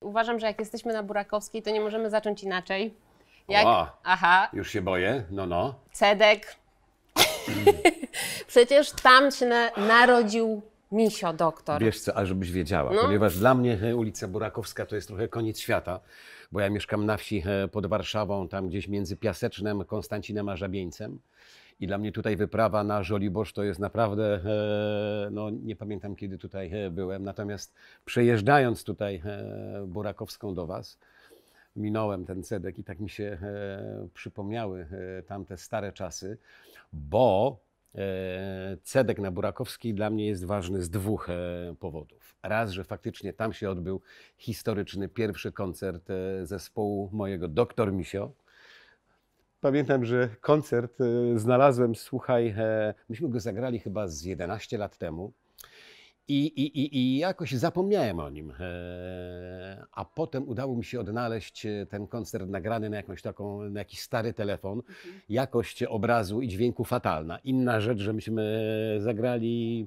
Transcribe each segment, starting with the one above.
Uważam, że jak jesteśmy na Burakowskiej, to nie możemy zacząć inaczej. Jak... O, Aha. Już się boję, no no. Cedek. Mm. Przecież tam się na, narodził Misio, doktor. Wiesz co, a żebyś wiedziała, no. ponieważ dla mnie ulica Burakowska to jest trochę koniec świata, bo ja mieszkam na wsi pod Warszawą, tam gdzieś między Piasecznem, Konstancinem a Żabieńcem. I dla mnie tutaj wyprawa na Żoliborz to jest naprawdę, no nie pamiętam kiedy tutaj byłem, natomiast przejeżdżając tutaj Burakowską do Was, minąłem ten cedek i tak mi się przypomniały tamte stare czasy, bo E, Cedek na Burakowskiej dla mnie jest ważny z dwóch e, powodów. Raz, że faktycznie tam się odbył historyczny pierwszy koncert e, zespołu mojego Doktor Misio. Pamiętam, że koncert znalazłem, słuchaj, myśmy go zagrali chyba z 11 lat temu i, i, i, I jakoś zapomniałem o nim. E, a potem udało mi się odnaleźć e, ten koncert nagrany na, jakąś taką, na jakiś stary telefon. Mhm. Jakość obrazu i dźwięku fatalna. Inna rzecz, że myśmy e, zagrali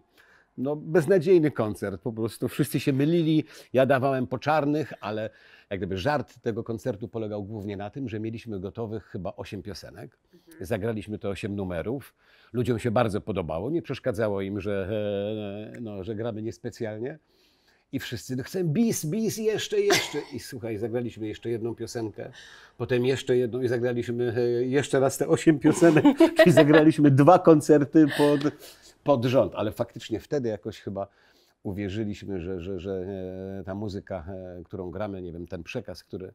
no, beznadziejny koncert. Po prostu wszyscy się mylili. Ja dawałem po czarnych, ale jak gdyby żart tego koncertu polegał głównie na tym, że mieliśmy gotowych chyba osiem piosenek. Mhm. Zagraliśmy to osiem numerów. Ludziom się bardzo podobało. Nie przeszkadzało im, że, e, no, że gramy niespecjalnie. I wszyscy no chcemy bis, bis, jeszcze, jeszcze. I słuchaj, zagraliśmy jeszcze jedną piosenkę, potem jeszcze jedną i zagraliśmy e, jeszcze raz te osiem piosenek, czyli zagraliśmy dwa koncerty pod, pod rząd. Ale faktycznie wtedy jakoś chyba uwierzyliśmy, że, że, że e, ta muzyka, e, którą gramy, nie wiem, ten przekaz, który,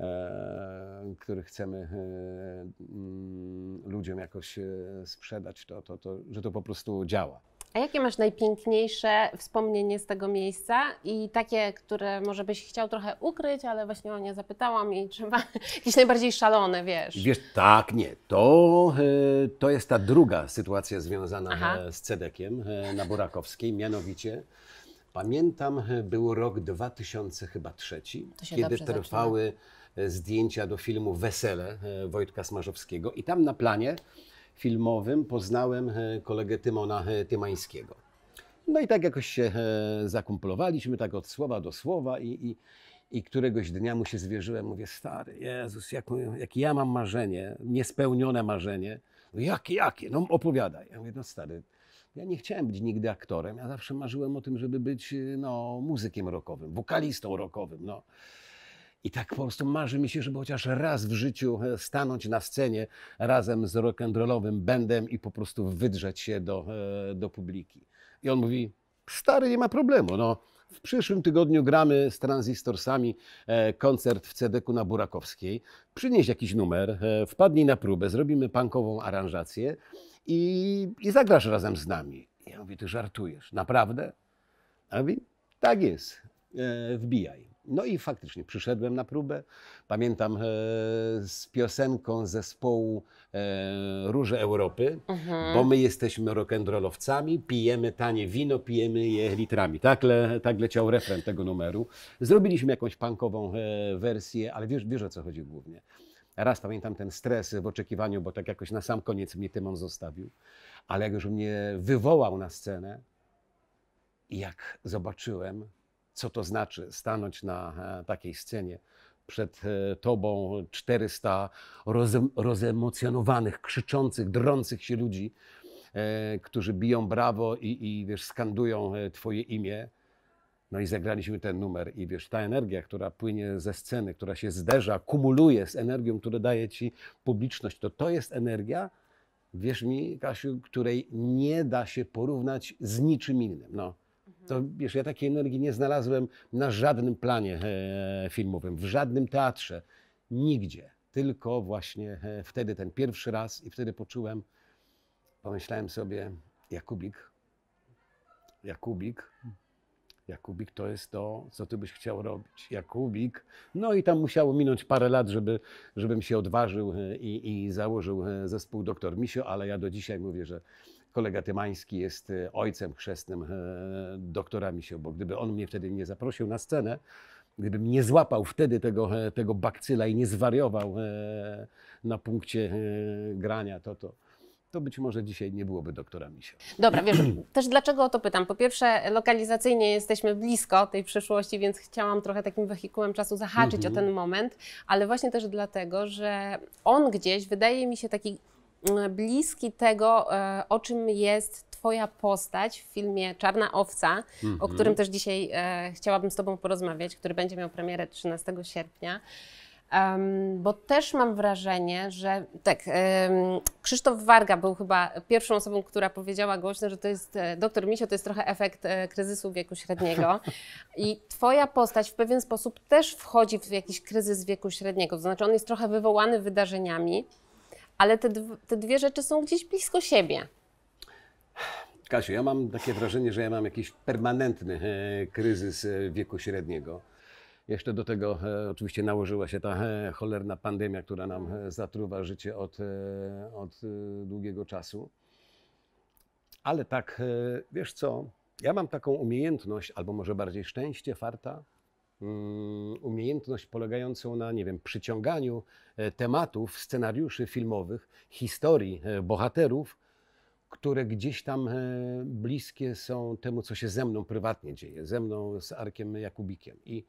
e, który chcemy mm, ludziom jakoś sprzedać, to, to, to, że to po prostu działa. A jakie masz najpiękniejsze wspomnienie z tego miejsca i takie, które może byś chciał trochę ukryć, ale właśnie o nie zapytałam i czy ma jakieś najbardziej szalone, wiesz? Wiesz, tak, nie. To, to jest ta druga sytuacja związana Aha. z Cedekiem na Burakowskiej, mianowicie Pamiętam, e, był rok 2003, chyba trzeci, kiedy trwały zaczyna. E, zdjęcia do filmu Wesele e, Wojtka Smarzowskiego i tam na planie filmowym poznałem kolegę Tymona Tymańskiego. No i tak jakoś się zakumplowaliśmy, tak od słowa do słowa i, i, i któregoś dnia mu się zwierzyłem, mówię, stary, Jezus, jakie jak ja mam marzenie, niespełnione marzenie, no jakie, jakie, no opowiadaj. Ja mówię, no stary, ja nie chciałem być nigdy aktorem. Ja zawsze marzyłem o tym, żeby być y, no, muzykiem rockowym, wokalistą rockowym. No. I tak po prostu marzy mi się, żeby chociaż raz w życiu e, stanąć na scenie razem z rock'n'rollowym bendem i po prostu wydrzeć się do, e, do publiki. I on mówi, stary, nie ma problemu, no, w przyszłym tygodniu gramy z tranzystorsami e, koncert w Cedeku na Burakowskiej. Przynieś jakiś numer, e, wpadnij na próbę, zrobimy punkową aranżację i, i zagrasz razem z nami. Ja mówię, ty żartujesz, naprawdę? A mówi, tak jest, e, wbijaj. No i faktycznie przyszedłem na próbę. Pamiętam e, z piosenką zespołu e, Róże Europy, mhm. bo my jesteśmy rock'n'rollowcami, pijemy tanie wino, pijemy je litrami. Tak, le, tak leciał refren tego numeru. Zrobiliśmy jakąś punkową e, wersję, ale wiesz, wiesz o co chodzi głównie. Raz pamiętam ten stres w oczekiwaniu, bo tak jakoś na sam koniec mnie Tymon zostawił, ale jak już mnie wywołał na scenę i jak zobaczyłem, co to znaczy stanąć na e, takiej scenie przed e, tobą 400 roze, rozemocjonowanych, krzyczących, drących się ludzi, e, którzy biją brawo i, i wiesz, skandują e, twoje imię. No i zagraliśmy ten numer i wiesz, ta energia, która płynie ze sceny, która się zderza, kumuluje z energią, którą daje ci publiczność, to to jest energia, wierz mi, Kasiu, której nie da się porównać z niczym innym. No. To wiesz, ja takiej energii nie znalazłem na żadnym planie e, filmowym, w żadnym teatrze, nigdzie. Tylko właśnie e, wtedy, ten pierwszy raz i wtedy poczułem, pomyślałem sobie, Jakubik, Jakubik, Jakubik to jest to, co ty byś chciał robić. Jakubik. No i tam musiało minąć parę lat, żeby, żebym się odważył e, i, i założył zespół Doktor Misio, ale ja do dzisiaj mówię, że Kolega Tymański jest e, ojcem chrzestnym e, doktora Misio, bo gdyby on mnie wtedy nie zaprosił na scenę, gdybym nie złapał wtedy tego, e, tego bakcyla i nie zwariował na punkcie grania, to to to być może dzisiaj nie byłoby doktora Misia. Dobra, wiesz, też dlaczego o to pytam? Po pierwsze, lokalizacyjnie jesteśmy blisko tej przyszłości, więc chciałam trochę takim wehikułem czasu zahaczyć mm -hmm. o mhm. ten moment, ale właśnie też dlatego, że on gdzieś wydaje mi się taki E, bliski tego, e, o czym jest Twoja postać w filmie Czarna Owca, mm -hmm. o mhm. którym też dzisiaj e, chciałabym z Tobą porozmawiać, który będzie miał premierę 13 sierpnia. Um, bo też mam wrażenie, że tak, um, Krzysztof Warga był chyba pierwszą osobą, która powiedziała głośno, że to jest e, doktor Misio, to jest trochę efekt e, kryzysu wieku średniego. I twoja postać w pewien sposób też wchodzi w jakiś kryzys wieku średniego, to znaczy on jest trochę wywołany wydarzeniami ale te, te dwie rzeczy są gdzieś blisko siebie. Kasiu, ja mam takie wrażenie, że ja mam jakiś permanentny e, kryzys e, wieku średniego. Jeszcze do tego e, oczywiście nałożyła się ta cholerna pandemia, która nam zatruwa życie od, od długiego czasu. Ale tak, wiesz co, ja mam taką umiejętność, albo może bardziej szczęście, farta, Y, umiejętność polegającą na, nie wiem, przyciąganiu e, tematów, scenariuszy filmowych, historii, e, bohaterów, które gdzieś tam e, bliskie są temu, co się ze mną prywatnie dzieje, ze mną z Arkiem Jakubikiem. I,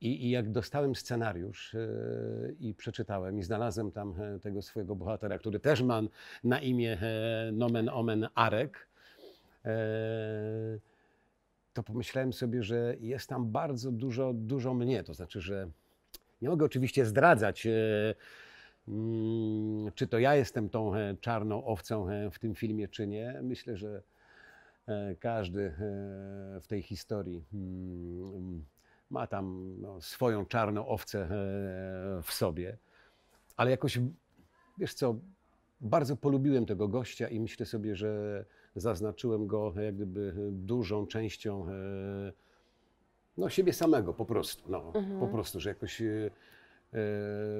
i, i jak dostałem scenariusz i przeczytałem i znalazłem tam tego swojego bohatera, który też ma na imię nomen omen Arek, to pomyślałem sobie, że jest tam bardzo dużo, dużo mnie. To znaczy, że nie mogę oczywiście zdradzać, e, mm, czy to ja jestem tą e, czarną owcą e, w tym filmie, czy nie. Myślę, że każdy w tej historii mm, ma tam no, swoją czarną owcę w sobie. Ale jakoś, wiesz co, bardzo polubiłem tego gościa i myślę sobie, że zaznaczyłem go jak gdyby e, dużą częścią e, no, siebie samego po prostu. No, mhm. Po prostu, że jakoś e,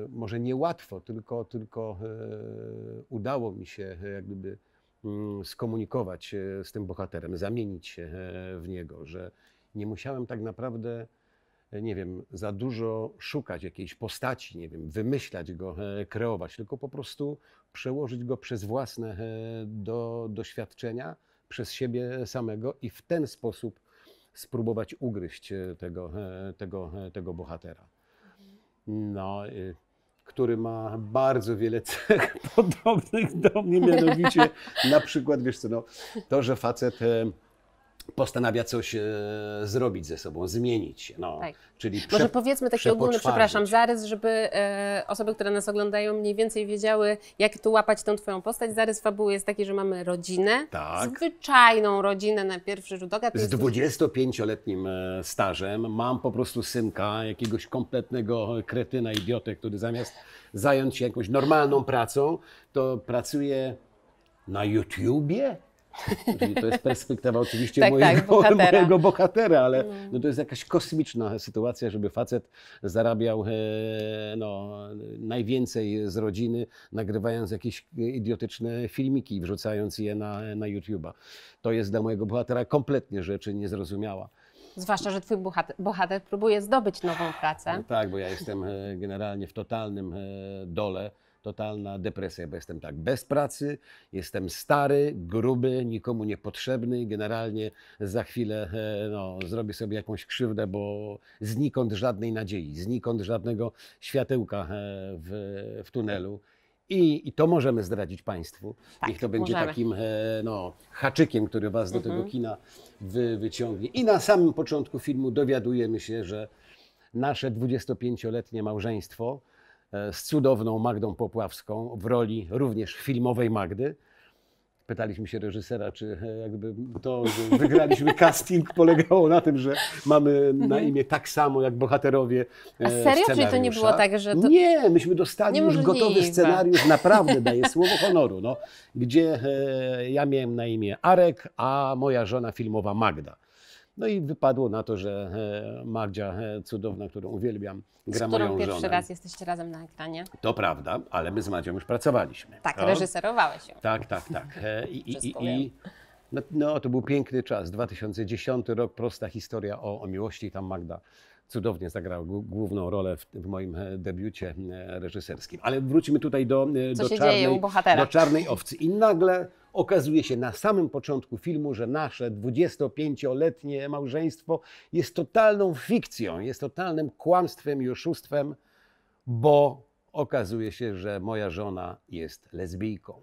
może niełatwo, tylko, tylko udało mi się jak gdyby mm, skomunikować z tym bohaterem, zamienić się w niego, że nie musiałem tak naprawdę nie wiem, za dużo szukać jakiejś postaci, nie wiem, wymyślać go, e, kreować, tylko po prostu przełożyć go przez własne e, do, doświadczenia, przez siebie samego i w ten sposób spróbować ugryźć e, tego, tego, tego bohatera. No, który ma bardzo wiele cech podobnych do mnie, mianowicie na przykład, wiesz co, no, to, że facet postanawia coś e, zrobić ze sobą, zmienić się. No, tak. czyli prze, Może powiedzmy taki ogólny, przepraszam, zarys, żeby e, osoby, które nas oglądają, mniej więcej wiedziały, jak tu łapać tą Twoją postać. Zarys fabuły jest taki, że mamy rodzinę, tak. zwyczajną rodzinę na pierwszy rzut oka. Z 25-letnim e, stażem mam po prostu synka, jakiegoś kompletnego kretyna, idiotę, który zamiast zająć się jakąś normalną pracą, to pracuje na YouTubie? Czyli to jest perspektywa oczywiście tak, mojego, tak, bohatera. mojego, bohatera. ale mm. no to jest jakaś kosmiczna sytuacja, żeby facet zarabiał e, no, najwięcej z rodziny, nagrywając jakieś idiotyczne filmiki i wrzucając je na, na YouTube'a. To jest dla mojego bohatera kompletnie rzeczy niezrozumiała. Zwłaszcza, że twój bohater, bohater próbuje zdobyć nową pracę. No tak, bo ja jestem e, generalnie w totalnym e, dole totalna depresja, bo jestem tak bez pracy, jestem stary, gruby, nikomu niepotrzebny, generalnie za chwilę no, zrobię sobie jakąś krzywdę, bo znikąd żadnej nadziei, znikąd żadnego światełka w, w tunelu. I, I, to możemy zdradzić Państwu. Tak, Niech to będzie możemy. takim no, haczykiem, który Was mhm. do tego mhm. kina wy, wyciągnie. I na samym początku filmu dowiadujemy się, że nasze 25-letnie małżeństwo E, z cudowną Magdą Popławską w roli również filmowej Magdy. Pytaliśmy się reżysera, czy e, jakby to, że wygraliśmy casting, polegało na tym, że mamy na mhm. imię tak samo jak bohaterowie. E, a serio? Czy to nie było tak, że. To... Nie, myśmy dostali nie już gotowy scenariusz, naprawdę daję słowo honoru, no, gdzie ja miałem na imię Arek, a moja żona filmowa Magda. No i wypadło na to, że e, Magdzia e, cudowna, którą uwielbiam, gra Z którą moją pierwszy żonę. raz jesteście razem na ekranie. To prawda, ale my z Madzią już pracowaliśmy. Tak, reżyserowałeś ją. Tak, tak, tak. E, I, i, i, i no, no, to był piękny czas, 2010 rok, prosta historia o, o miłości, tam Magda cudownie zagrała główną rolę w, w, moim debiucie reżyserskim. Ale wróćmy tutaj do, Co do, czarnej, do czarnej owcy. I nagle Okazuje się na samym początku filmu, że nasze 25-letnie małżeństwo jest totalną fikcją, jest totalnym kłamstwem i oszustwem, bo okazuje się, że moja żona jest lesbijką.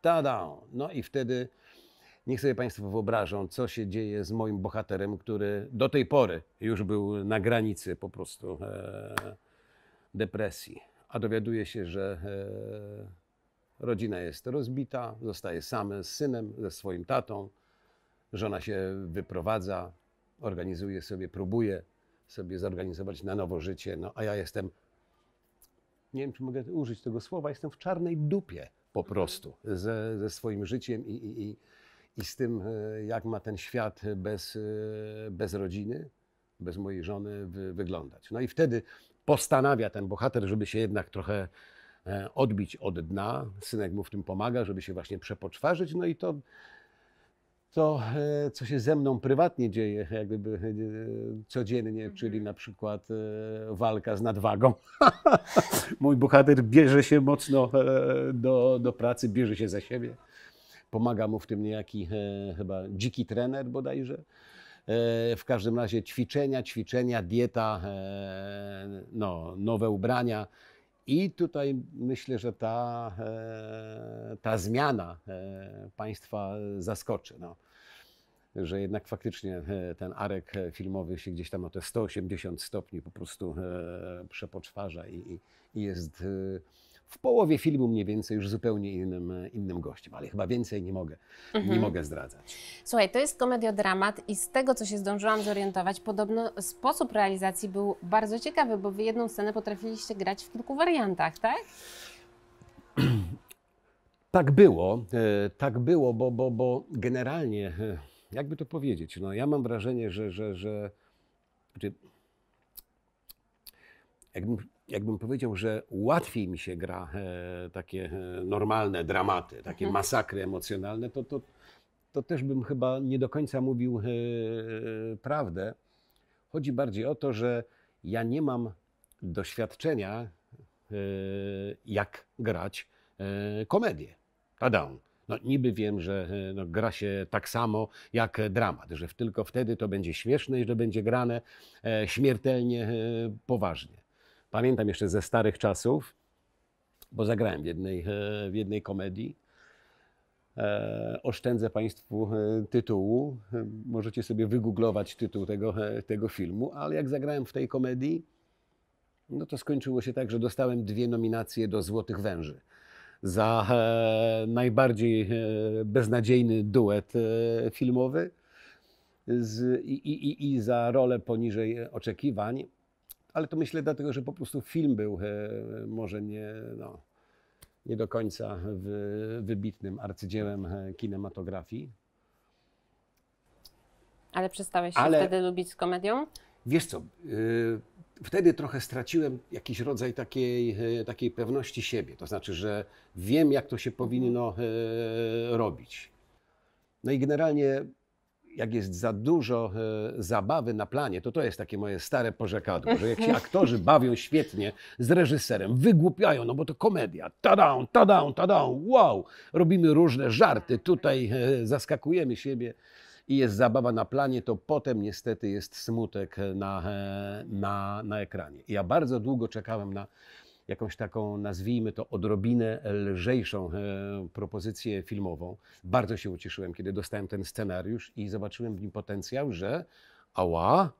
Tada! No i wtedy niech sobie Państwo wyobrażą, co się dzieje z moim bohaterem, który do tej pory już był na granicy po prostu e, depresji. A dowiaduje się, że e, Rodzina jest rozbita, zostaje sam z synem, ze swoim tatą. Żona się wyprowadza, organizuje sobie, próbuje sobie zorganizować na nowo życie. No a ja jestem, nie wiem czy mogę użyć tego słowa, jestem w czarnej dupie po mhm. prostu ze, ze swoim życiem i, i, i, i z tym, e, jak ma ten świat bez, e, bez rodziny, bez mojej żony wyglądać. No i wtedy postanawia ten bohater, żeby się jednak trochę E, odbić od dna. Synek mu w tym pomaga, żeby się właśnie przepoczwarzyć. No i to, to e, co się ze mną prywatnie dzieje, jak gdyby e, codziennie, mhm. czyli na przykład walka z nadwagą. Mój bohater bierze się mocno do, do pracy, bierze się za siebie. Pomaga mu w tym niejaki chyba dziki trener bodajże. W każdym razie ćwiczenia, ćwiczenia, dieta, no, nowe ubrania. I tutaj myślę, że ta, e, ta zmiana e, państwa zaskoczy. No. Że jednak faktycznie e, ten arek filmowy się gdzieś tam o te 180 stopni po prostu przepoczwarza i, i jest w połowie filmu mniej więcej już zupełnie innym, innym gościem, ale chyba więcej nie mogę, mhm. nie mogę zdradzać. Słuchaj, to jest komediodramat i z tego, co się zdążyłam zorientować, podobno sposób realizacji był bardzo ciekawy, bo wy jedną scenę potrafiliście grać w kilku wariantach, tak? Tak było, e, tak było, bo, bo, bo generalnie, e, jakby to powiedzieć, no ja mam wrażenie, że, że, że znaczy, jakbym jakbym powiedział, że łatwiej mi się gra e, takie e, normalne dramaty, takie mhm. masakry emocjonalne, to, to, to też bym chyba nie do końca mówił e, e prawdę. Chodzi bardziej o to, że ja nie mam doświadczenia, e, jak grać e, komedię. Tadam. No, niby wiem, że no, gra się tak samo jak dramat, że tylko wtedy to będzie śmieszne i że będzie grane śmiertelnie poważnie. Pamiętam jeszcze ze starych czasów, bo zagrałem w jednej, e, w jednej komedii. E, oszczędzę Państwu e, tytułu. Możecie sobie wygooglować tytuł tego, tego filmu, ale jak zagrałem w tej komedii, no to skończyło się tak, że dostałem dwie nominacje do Złotych Węży za najbardziej beznadziejny duet filmowy i, i, i za rolę poniżej oczekiwań ale to myślę dlatego, że po prostu film był e, może nie, no, nie do końca wybitnym arcydziełem e, kinematografii. Ale przestałeś się ale, wtedy lubić z komedią? Wiesz co, e, wtedy trochę straciłem jakiś rodzaj takiej, takiej pewności siebie. To znaczy, że wiem, jak to się powinno robić. No i generalnie jak jest za dużo e, zabawy na planie, to to jest takie moje stare porzekadło, że jak się aktorzy bawią świetnie z reżyserem, wygłupiają, no bo to komedia, ta-down, ta-down, ta-down, wow, robimy różne żarty, tutaj e, zaskakujemy siebie i jest zabawa na planie, to potem niestety jest smutek na, e, na, na ekranie. ja bardzo długo czekałem na jakąś taką, nazwijmy to, odrobinę lżejszą e, propozycję filmową. Bardzo się ucieszyłem, kiedy dostałem ten scenariusz i zobaczyłem w nim potencjał, że ała,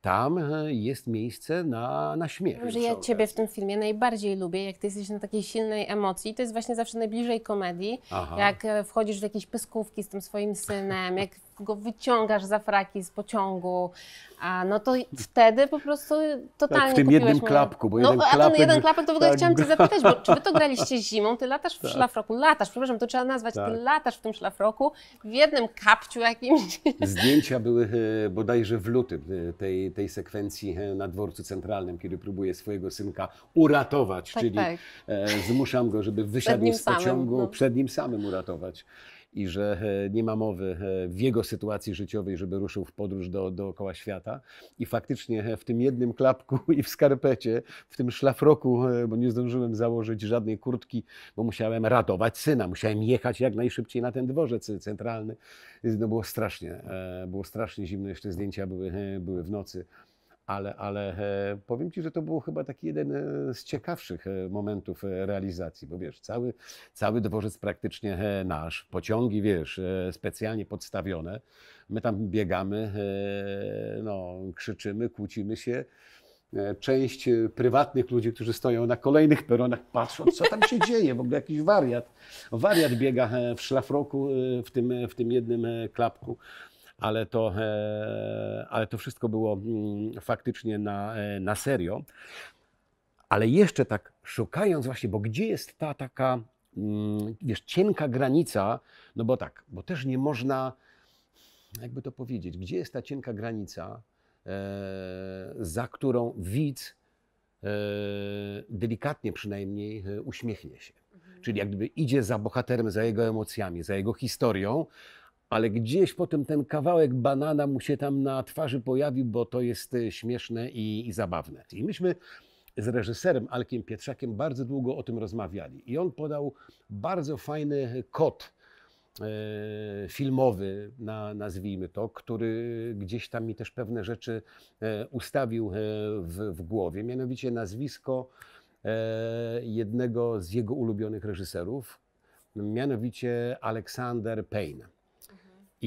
tam e, jest miejsce na, na śmiech. Może ja Ciebie w tym filmie najbardziej lubię, jak Ty jesteś na takiej silnej emocji. To jest właśnie zawsze najbliżej komedii. Aha. Jak e, wchodzisz w jakieś pyskówki z tym swoim synem, jak go wyciągasz za fraki z pociągu, a no to wtedy po prostu totalnie tak, w tym jednym klapku, bo no, jeden klapek... a ten jeden klapek to w ogóle tak. chciałam cię zapytać, bo czy wy to graliście zimą, ty latasz w tak. szlafroku, no latasz, przepraszam, to trzeba nazwać, tak. ty latasz w tym szlafroku w jednym kapciu jakimś. Zdjęcia były e, bodajże w lutym e, tej, tej sekwencji e, na dworcu centralnym, kiedy próbuję swojego synka uratować, tak, czyli tak. zmuszam go, żeby wysiadł z pociągu, samym, no. przed nim samym uratować i że e, nie ma mowy e, w jego sytuacji życiowej, żeby ruszył w podróż do, dookoła świata. I faktycznie e, w tym jednym klapku i w skarpecie, w tym szlafroku, bo nie zdążyłem założyć żadnej kurtki, bo musiałem ratować syna, musiałem jechać jak najszybciej na ten dworzec centralny. No było strasznie, było strasznie zimno, jeszcze zdjęcia były, były w nocy ale, ale e, powiem Ci, że to był chyba taki jeden e, z ciekawszych e, momentów realizacji, bo wiesz, cały, cały dworzec praktycznie nasz, pociągi, wiesz, specjalnie podstawione, my tam biegamy, no, krzyczymy, kłócimy się, część prywatnych ludzi, którzy stoją na kolejnych peronach, patrzą, co tam się dzieje, w ogóle jakiś wariat. Wariat biega w szlafroku w tym, w tym jednym klapku ale to, e, ale to wszystko było mm, faktycznie na, e, na serio. Ale jeszcze tak szukając właśnie, bo gdzie jest ta taka, mm, wiesz, cienka granica, no bo tak, bo też nie można, jakby to powiedzieć, gdzie jest ta cienka granica, e, za którą widz delikatnie przynajmniej uśmiechnie się. Mhm. Czyli jak gdyby idzie za bohaterem, za jego emocjami, za jego historią, ale gdzieś potem ten kawałek banana mu się tam na twarzy pojawił, bo to jest y, śmieszne i, i zabawne. I myśmy z reżyserem Alkiem Pietrzakiem bardzo długo o tym rozmawiali. I on podał bardzo fajny kod e, filmowy, na, nazwijmy to, który gdzieś tam mi też pewne rzeczy e, ustawił e, w, w głowie, mianowicie nazwisko jednego z jego ulubionych reżyserów, mianowicie Aleksander Payne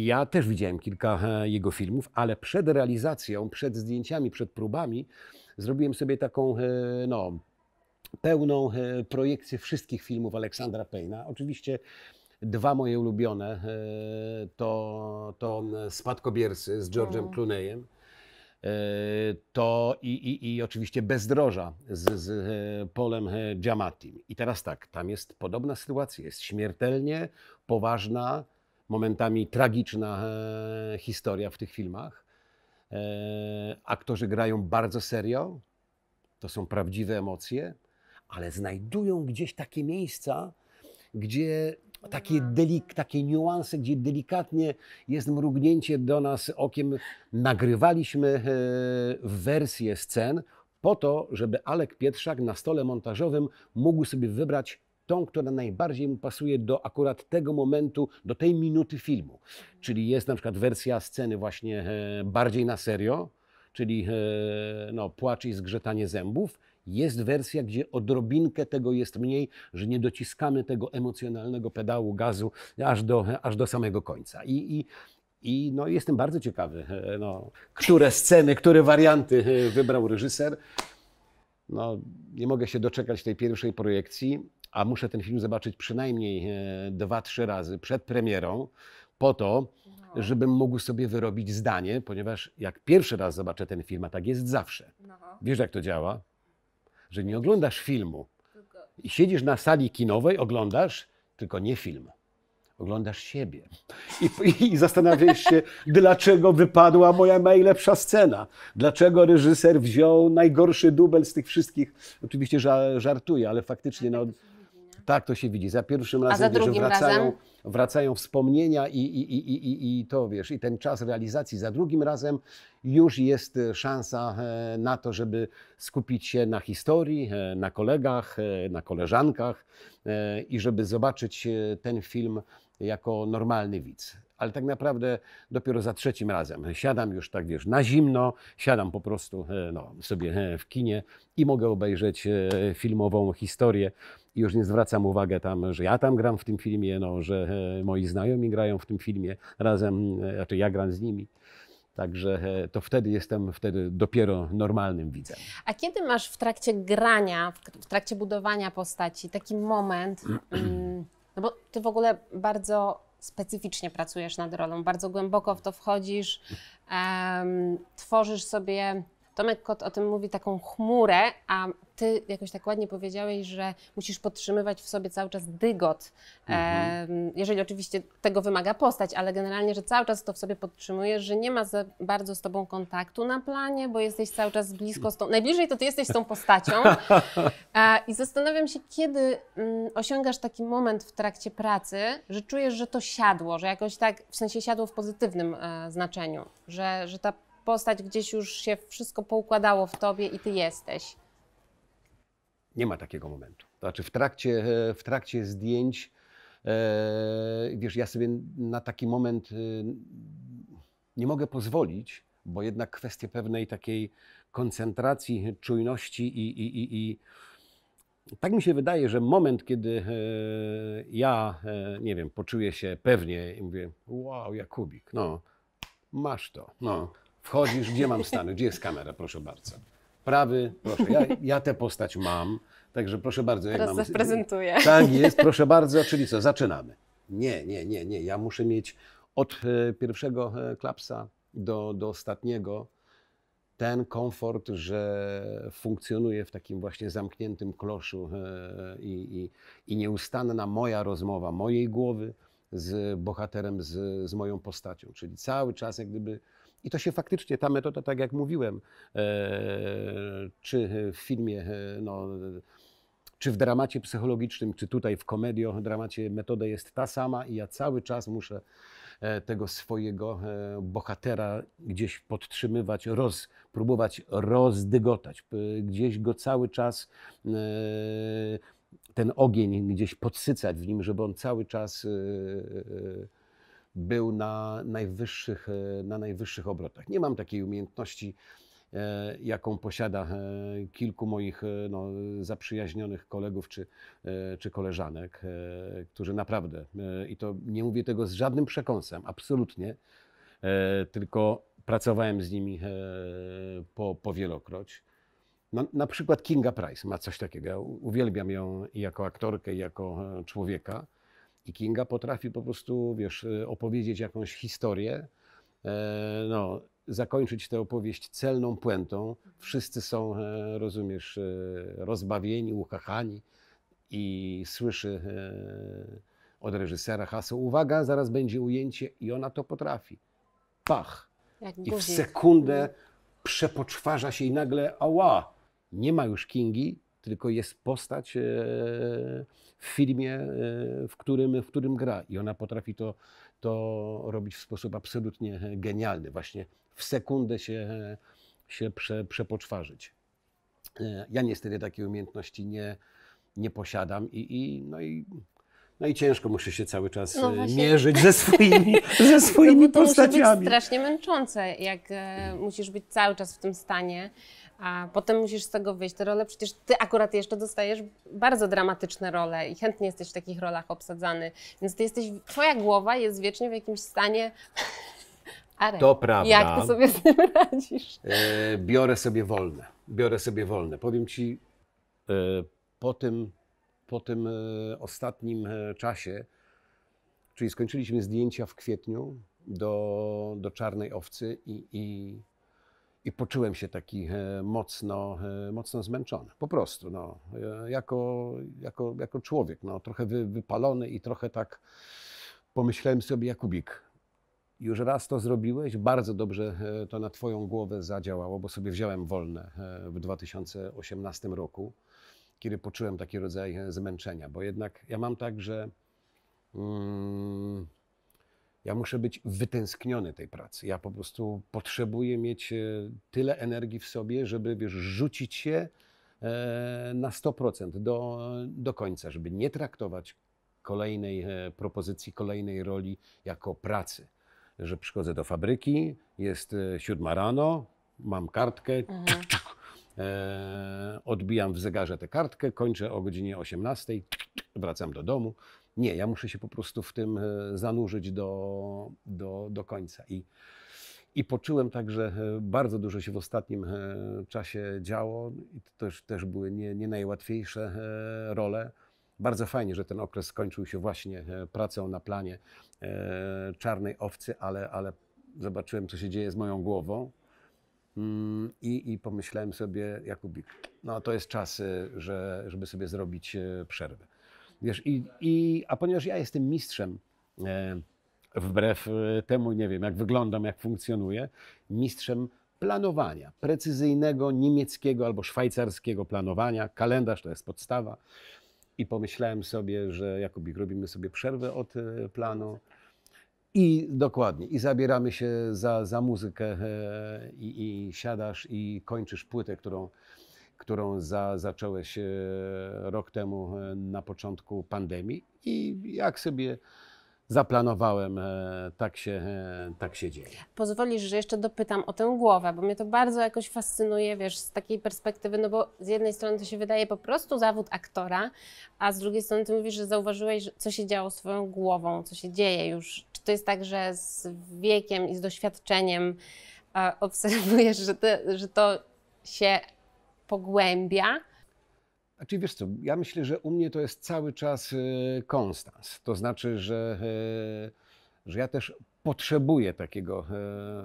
ja też widziałem kilka e, jego filmów, ale przed realizacją, przed zdjęciami, przed próbami zrobiłem sobie taką e, no, pełną e, projekcję wszystkich filmów Aleksandra Payna. Oczywiście dwa moje ulubione to, to Spadkobiercy z George'em mm. Clooneyem to i, i, i oczywiście bezdroża z, z Polem Giamattim. I teraz tak, tam jest podobna sytuacja, jest śmiertelnie poważna, momentami tragiczna e, historia w tych filmach. E, aktorzy grają bardzo serio, to są prawdziwe emocje, ale znajdują gdzieś takie miejsca, gdzie takie, delik, takie niuanse, gdzie delikatnie jest mrugnięcie do nas okiem. Nagrywaliśmy e, wersję scen po to, żeby Alek Pietrzak na stole montażowym mógł sobie wybrać tą, która najbardziej mu pasuje do akurat tego momentu, do tej minuty filmu. Czyli jest na przykład wersja sceny właśnie e, bardziej na serio, czyli e, no, płacz i zgrzetanie zębów. Jest wersja, gdzie odrobinkę tego jest mniej, że nie dociskamy tego emocjonalnego pedału gazu aż do, aż do samego końca. I, i, i no, jestem bardzo ciekawy, e, no, które sceny, które warianty wybrał reżyser. No, nie mogę się doczekać tej pierwszej projekcji a muszę ten film zobaczyć przynajmniej e, dwa, trzy razy przed premierą, po to, no. żebym mógł sobie wyrobić zdanie, ponieważ jak pierwszy raz zobaczę ten film, a tak jest zawsze. No. Wiesz, jak to działa? Że nie oglądasz filmu. I siedzisz na sali kinowej, oglądasz, tylko nie film. Oglądasz siebie I, i, zastanawiasz się, dlaczego wypadła moja najlepsza scena. Dlaczego reżyser wziął najgorszy dubel z tych wszystkich. Oczywiście żartuję, ale faktycznie tak no, tak, to się widzi. Za pierwszym razem, A wracają, razem? wracają wspomnienia i, i, i, i, i to wiesz, i ten czas realizacji. Za drugim razem już jest e, szansa e, na to, żeby skupić się na historii, e, na kolegach, na koleżankach i żeby zobaczyć ten film jako normalny widz ale tak naprawdę dopiero za trzecim razem. Siadam już tak, wiesz, na zimno, siadam po prostu e, no, sobie e, w kinie i mogę obejrzeć e, filmową historię i już nie zwracam uwagi tam, że ja tam gram w tym filmie, no, że moi znajomi grają w tym filmie razem, znaczy ja gram z nimi. Także to wtedy jestem wtedy dopiero normalnym widzem. A kiedy masz w trakcie grania, w trakcie budowania postaci taki moment, mm, no bo ty w ogóle bardzo specyficznie pracujesz nad rolą, bardzo głęboko w to wchodzisz, um, tworzysz sobie Tomek Kot o tym mówi taką chmurę, a ty jakoś tak ładnie powiedziałeś, że musisz podtrzymywać w sobie cały czas dygot. Mhm. E, jeżeli oczywiście tego wymaga postać, ale generalnie, że cały czas to w sobie podtrzymujesz, że nie ma za bardzo z tobą kontaktu na planie, bo jesteś cały czas blisko z tą. Najbliżej to ty jesteś z tą postacią. E, I zastanawiam się, kiedy mm, osiągasz taki moment w trakcie pracy, że czujesz, że to siadło, że jakoś tak, w sensie siadło w pozytywnym e, znaczeniu, że, że ta postać, gdzieś już się wszystko poukładało w tobie i ty jesteś? Nie ma takiego momentu. Znaczy w trakcie, e, w trakcie zdjęć, e, wiesz, ja sobie na taki moment e, nie mogę pozwolić, bo jednak kwestie pewnej takiej koncentracji, czujności i, i, i, i tak mi się wydaje, że moment, kiedy ja, nie wiem, poczuję się pewnie i mówię, wow, Jakubik, no, masz to, no, Wchodzisz, gdzie mam stanę? Gdzie jest kamera, proszę bardzo? Prawy, proszę, ja, ja tę postać mam, także proszę bardzo. Teraz ja mam... zaprezentuję. Tak jest, proszę bardzo, czyli co, zaczynamy. Nie, nie, nie, nie, ja muszę mieć od e, pierwszego e, klapsa do, do ostatniego ten komfort, że funkcjonuję w takim właśnie zamkniętym kloszu e, i, i, i nieustanna moja rozmowa mojej głowy z bohaterem, z, z moją postacią. Czyli cały czas jak gdyby i to się faktycznie, ta metoda, tak jak mówiłem, e, czy w filmie, e, no, czy w dramacie psychologicznym, czy tutaj w komedio dramacie metoda jest ta sama i ja cały czas muszę e, tego swojego bohatera gdzieś podtrzymywać, roz, próbować rozdygotać, gdzieś go cały czas ten ogień gdzieś podsycać w nim, żeby on cały czas był na najwyższych, e, na najwyższych obrotach. Nie mam takiej umiejętności, e, jaką posiada e, kilku moich no, zaprzyjaźnionych kolegów czy, czy koleżanek, którzy naprawdę, i to nie mówię tego z żadnym przekąsem, absolutnie, tylko pracowałem z nimi po, po wielokroć. No, na przykład Kinga Price ma coś takiego. Ja uwielbiam ją i jako aktorkę, i jako człowieka. I Kinga potrafi po prostu, wiesz, y, opowiedzieć jakąś historię, e, no, zakończyć tę opowieść celną puentą. Wszyscy są, e, rozumiesz, e, rozbawieni, ukachani i słyszy od reżysera hasło uwaga, zaraz będzie ujęcie i ona to potrafi. Pach! I w sekundę mhm. przepoczwarza się i nagle ała, nie ma już Kingi, tylko jest postać e, w filmie, e, w którym, w którym gra. I ona potrafi to, to robić w sposób absolutnie genialny. Właśnie w sekundę się, się prze, przepoczwarzyć. E, ja niestety takiej umiejętności nie, nie posiadam i, i, no i no i ciężko muszę się cały czas no mierzyć ze swoimi, ze swoimi no to postaciami. To strasznie męczące, jak musisz być cały czas w tym stanie a potem musisz z tego wyjść. Te role przecież ty akurat jeszcze dostajesz bardzo dramatyczne role i chętnie jesteś w takich rolach obsadzany, więc ty jesteś, twoja głowa jest wiecznie w jakimś stanie Arek, to prawda. Jak ty sobie z tym radzisz? E, biorę sobie wolne. Biorę sobie wolne. Powiem ci, e, po tym, po tym e, ostatnim czasie, czyli skończyliśmy zdjęcia w kwietniu do, do Czarnej Owcy i, i i poczułem się taki e, mocno, e, mocno zmęczony. Po prostu, no, e, jako, jako, jako człowiek, no, trochę wy, wypalony i trochę tak pomyślałem sobie, Jakubik, już raz to zrobiłeś, bardzo dobrze to na Twoją głowę zadziałało, bo sobie wziąłem wolne w 2018 roku, kiedy poczułem taki rodzaj zmęczenia, bo jednak ja mam tak, że mm, ja muszę być wytęskniony tej pracy. Ja po prostu potrzebuję mieć e, tyle energii w sobie, żeby wiesz, rzucić się e, na 100% do, do końca, żeby nie traktować kolejnej e, propozycji, kolejnej roli jako pracy. Że przychodzę do fabryki, jest siódma rano, mam kartkę, mhm. czuk, czuk, e, odbijam w zegarze tę kartkę, kończę o godzinie 18, czuk, wracam do domu, nie, ja muszę się po prostu w tym e, zanurzyć do, do, do końca. I, I poczułem także, e, bardzo dużo się w ostatnim e, czasie działo i to też, też były nie, nie najłatwiejsze role. Bardzo fajnie, że ten okres skończył się właśnie pracą na planie czarnej owcy, ale, ale zobaczyłem, co się dzieje z moją głową. Mm, I, I pomyślałem sobie, Jakubik, no to jest czas, że, żeby sobie zrobić przerwę. Wiesz, i, i, a ponieważ ja jestem mistrzem, e, wbrew e, temu, nie wiem, jak wyglądam, jak funkcjonuję, mistrzem planowania, precyzyjnego niemieckiego albo szwajcarskiego planowania. Kalendarz to jest podstawa. I pomyślałem sobie, że Jakubik, robimy sobie przerwę od e, planu. I dokładnie, i zabieramy się za, za muzykę, e, i, i siadasz i kończysz płytę, którą którą za, zacząłeś e, rok temu e, na początku pandemii i jak sobie zaplanowałem, e, tak się, tak się dzieje. Pozwolisz, że jeszcze dopytam o tę głowę, bo mnie to bardzo jakoś fascynuje, wiesz, z takiej perspektywy, no bo z jednej strony to się wydaje po prostu zawód aktora, a z drugiej strony ty mówisz, że zauważyłeś, co się działo swoją głową, co się dzieje już. Czy to jest tak, że z wiekiem i z doświadczeniem obserwujesz, że, ty, że to się pogłębia? Znaczy wiesz co, ja myślę, że u mnie to jest cały czas e, konstans. To znaczy, że, e, że ja też potrzebuję takiego,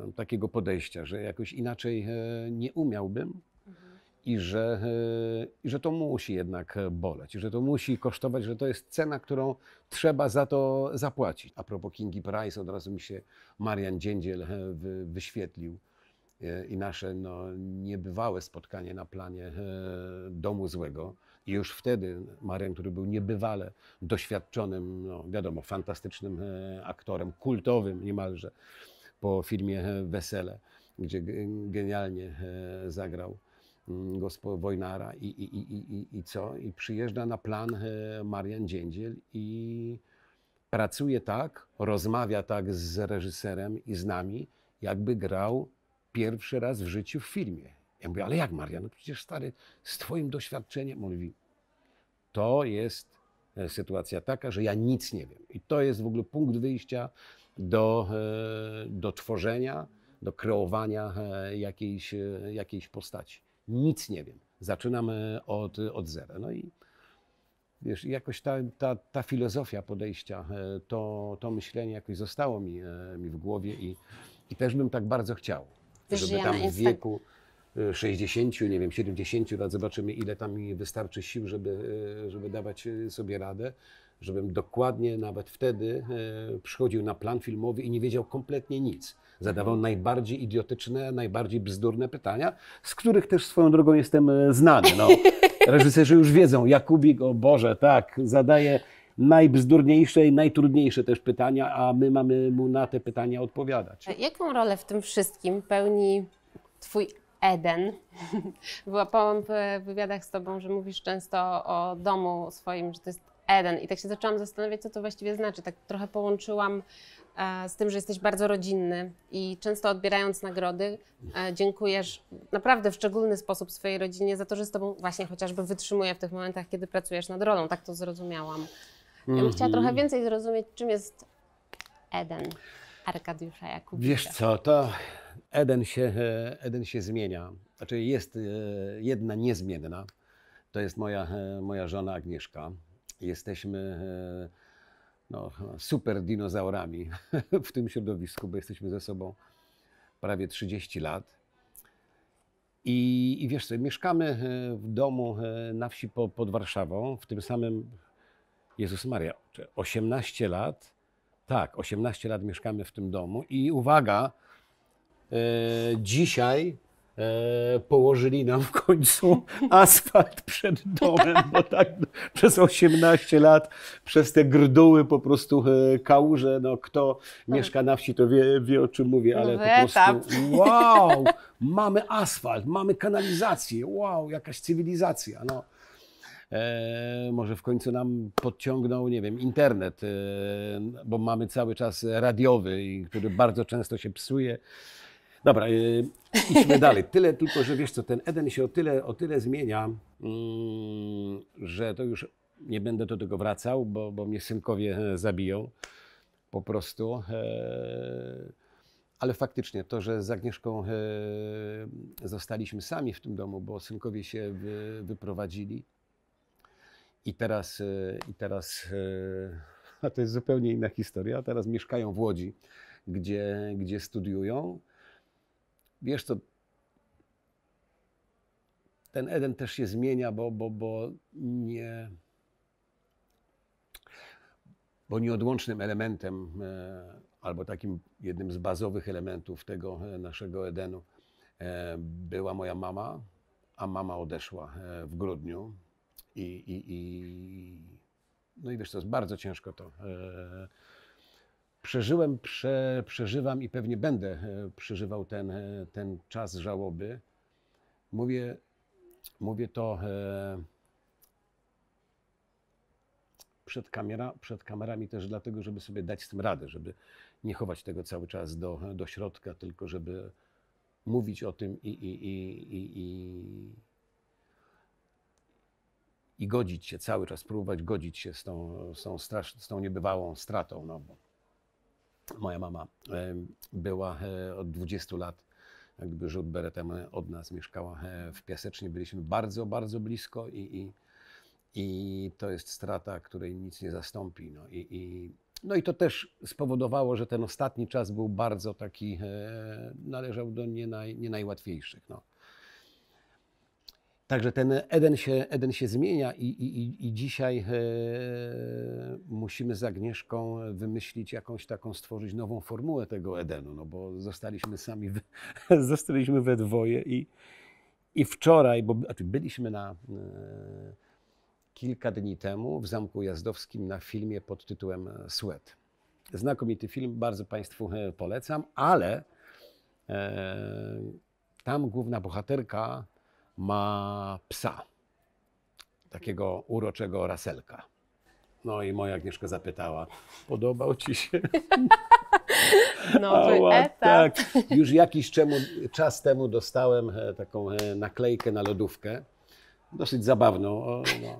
e, takiego podejścia, że jakoś inaczej nie umiałbym mhm. i że, i że to musi jednak boleć, że to musi kosztować, że to jest cena, którą trzeba za to zapłacić. A propos Kingi Price, od razu mi się Marian Dziędziel wyświetlił E, i nasze no, niebywałe spotkanie na planie e, Domu Złego. I już wtedy Marian, który był niebywale doświadczonym, no, wiadomo, fantastycznym e, aktorem, kultowym niemalże, po filmie Wesele, gdzie genialnie zagrał mm, Wojnara i, i, i, i, i co? I przyjeżdża na plan Marian Dziędziel i pracuje tak, rozmawia tak z reżyserem i z nami, jakby grał pierwszy raz w życiu w filmie. Ja mówię, ale jak Maria? No przecież stary, z twoim doświadczeniem. On mówi, to jest e, sytuacja taka, że ja nic nie wiem. I to jest w ogóle punkt wyjścia do, e, do tworzenia, do kreowania e, jakiejś, jakiejś postaci. Nic nie wiem. Zaczynamy od, od zera. No i wiesz, jakoś ta, ta, ta filozofia podejścia, to, to myślenie jakoś zostało mi, mi w głowie i, i też bym tak bardzo chciał żeby tam w tak- wieku 60, y, nie wiem, 70 lat zobaczymy, ile tam mi wystarczy sił, żeby, y, żeby dawać y, sobie radę, żebym dokładnie nawet wtedy przychodził na plan filmowy i nie wiedział kompletnie nic. Zadawał najbardziej idiotyczne, najbardziej bzdurne pytania, z których też swoją drogą jestem znany. No, reżyserzy już wiedzą, Jakubik, o Boże, tak, zadaje najbzdurniejsze i najtrudniejsze też pytania, a my mamy mu na te pytania odpowiadać. Jaką rolę w tym wszystkim pełni Twój Eden? Wyłapałam w wywiadach z Tobą, że mówisz często o domu swoim, że to jest Eden. I tak się zaczęłam zastanawiać, co to właściwie znaczy. Tak trochę połączyłam e, z tym, że jesteś bardzo rodzinny i często odbierając nagrody, e, dziękujesz naprawdę w szczególny sposób swojej rodzinie za to, że z tobą właśnie chociażby wytrzymuje w tych momentach, kiedy pracujesz nad rolą. Tak to zrozumiałam. Ja bym chciała trochę mhm. więcej zrozumieć, czym jest Eden Arkadiusza Jakubowicza. Wiesz co, to Eden się, Eden się zmienia. Znaczy jest e, jedna niezmienna. To jest moja, e, moja żona Agnieszka. Jesteśmy e, no, super dinozaurami w tym środowisku, bo jesteśmy ze sobą prawie 30 lat. I, i wiesz co, mieszkamy w domu na wsi po, pod Warszawą, w tym samym Jezus Maria, 18 lat, tak, 18 lat mieszkamy w tym domu i uwaga, e, dzisiaj e, położyli nam w końcu asfalt przed domem, bo tak przez 18 lat, przez te grduły po prostu e, kałuże, no kto mieszka na wsi to wie, wie o czym mówię, ale po prostu tak. wow, mamy asfalt, mamy kanalizację, wow, jakaś cywilizacja, no. E, może w końcu nam podciągnął, nie wiem, internet, e, bo mamy cały czas radiowy, który bardzo często się psuje. Dobra, e, idźmy dalej. Tyle tylko, że wiesz co, ten Eden się o tyle, o tyle zmienia, mm, że to już nie będę do tego wracał, bo, bo mnie synkowie zabiją po prostu. ale faktycznie to, że z Agnieszką zostaliśmy sami w tym domu, bo synkowie się wyprowadzili, i teraz, y, i teraz y, a to jest zupełnie inna historia, teraz mieszkają w Łodzi, gdzie, gdzie studiują. Wiesz co, ten Eden też się zmienia, bo, bo, bo nie... Bo nieodłącznym elementem, e, albo takim jednym z bazowych elementów tego e, naszego Edenu e, była moja mama, a mama odeszła w grudniu i, i, i... No i wiesz, to jest bardzo ciężko to. E, przeżyłem, prze, przeżywam i pewnie będę e, przeżywał ten, e, ten czas żałoby. Mówię, mówię to przed, kamera, przed kamerami też dlatego, żeby sobie dać z tym radę, żeby nie chować tego cały czas do, do środka, tylko żeby mówić o tym i, i, i, i, i i godzić się cały czas, próbować godzić się z tą, z tą, strasz, z tą niebywałą stratą. No, moja mama była e, od 20 lat jakby rzut beretem e, od nas, mieszkała e, w Piasecznie. Byliśmy bardzo, bardzo blisko i, i, i to jest strata, której nic nie zastąpi. No i, i, no i to też spowodowało, że ten ostatni czas był bardzo taki, należał do nie, naj, nie najłatwiejszych. No. Także ten Eden się, Eden się zmienia i, i, i dzisiaj e, musimy z Agnieszką wymyślić jakąś taką, stworzyć nową formułę tego Edenu, no bo zostaliśmy sami, w, zostaliśmy we dwoje i, i wczoraj, bo znaczy byliśmy na e, kilka dni temu w Zamku Jazdowskim na filmie pod tytułem Sweat. Znakomity film, bardzo Państwu e, polecam, ale e, tam główna bohaterka ma psa, takiego uroczego raselka. No i moja Agnieszka zapytała, podobał ci się? Nowy Ała, etap. Tak. Już jakiś czemu, czas temu dostałem e, taką e, naklejkę na lodówkę, dosyć zabawną. O, no.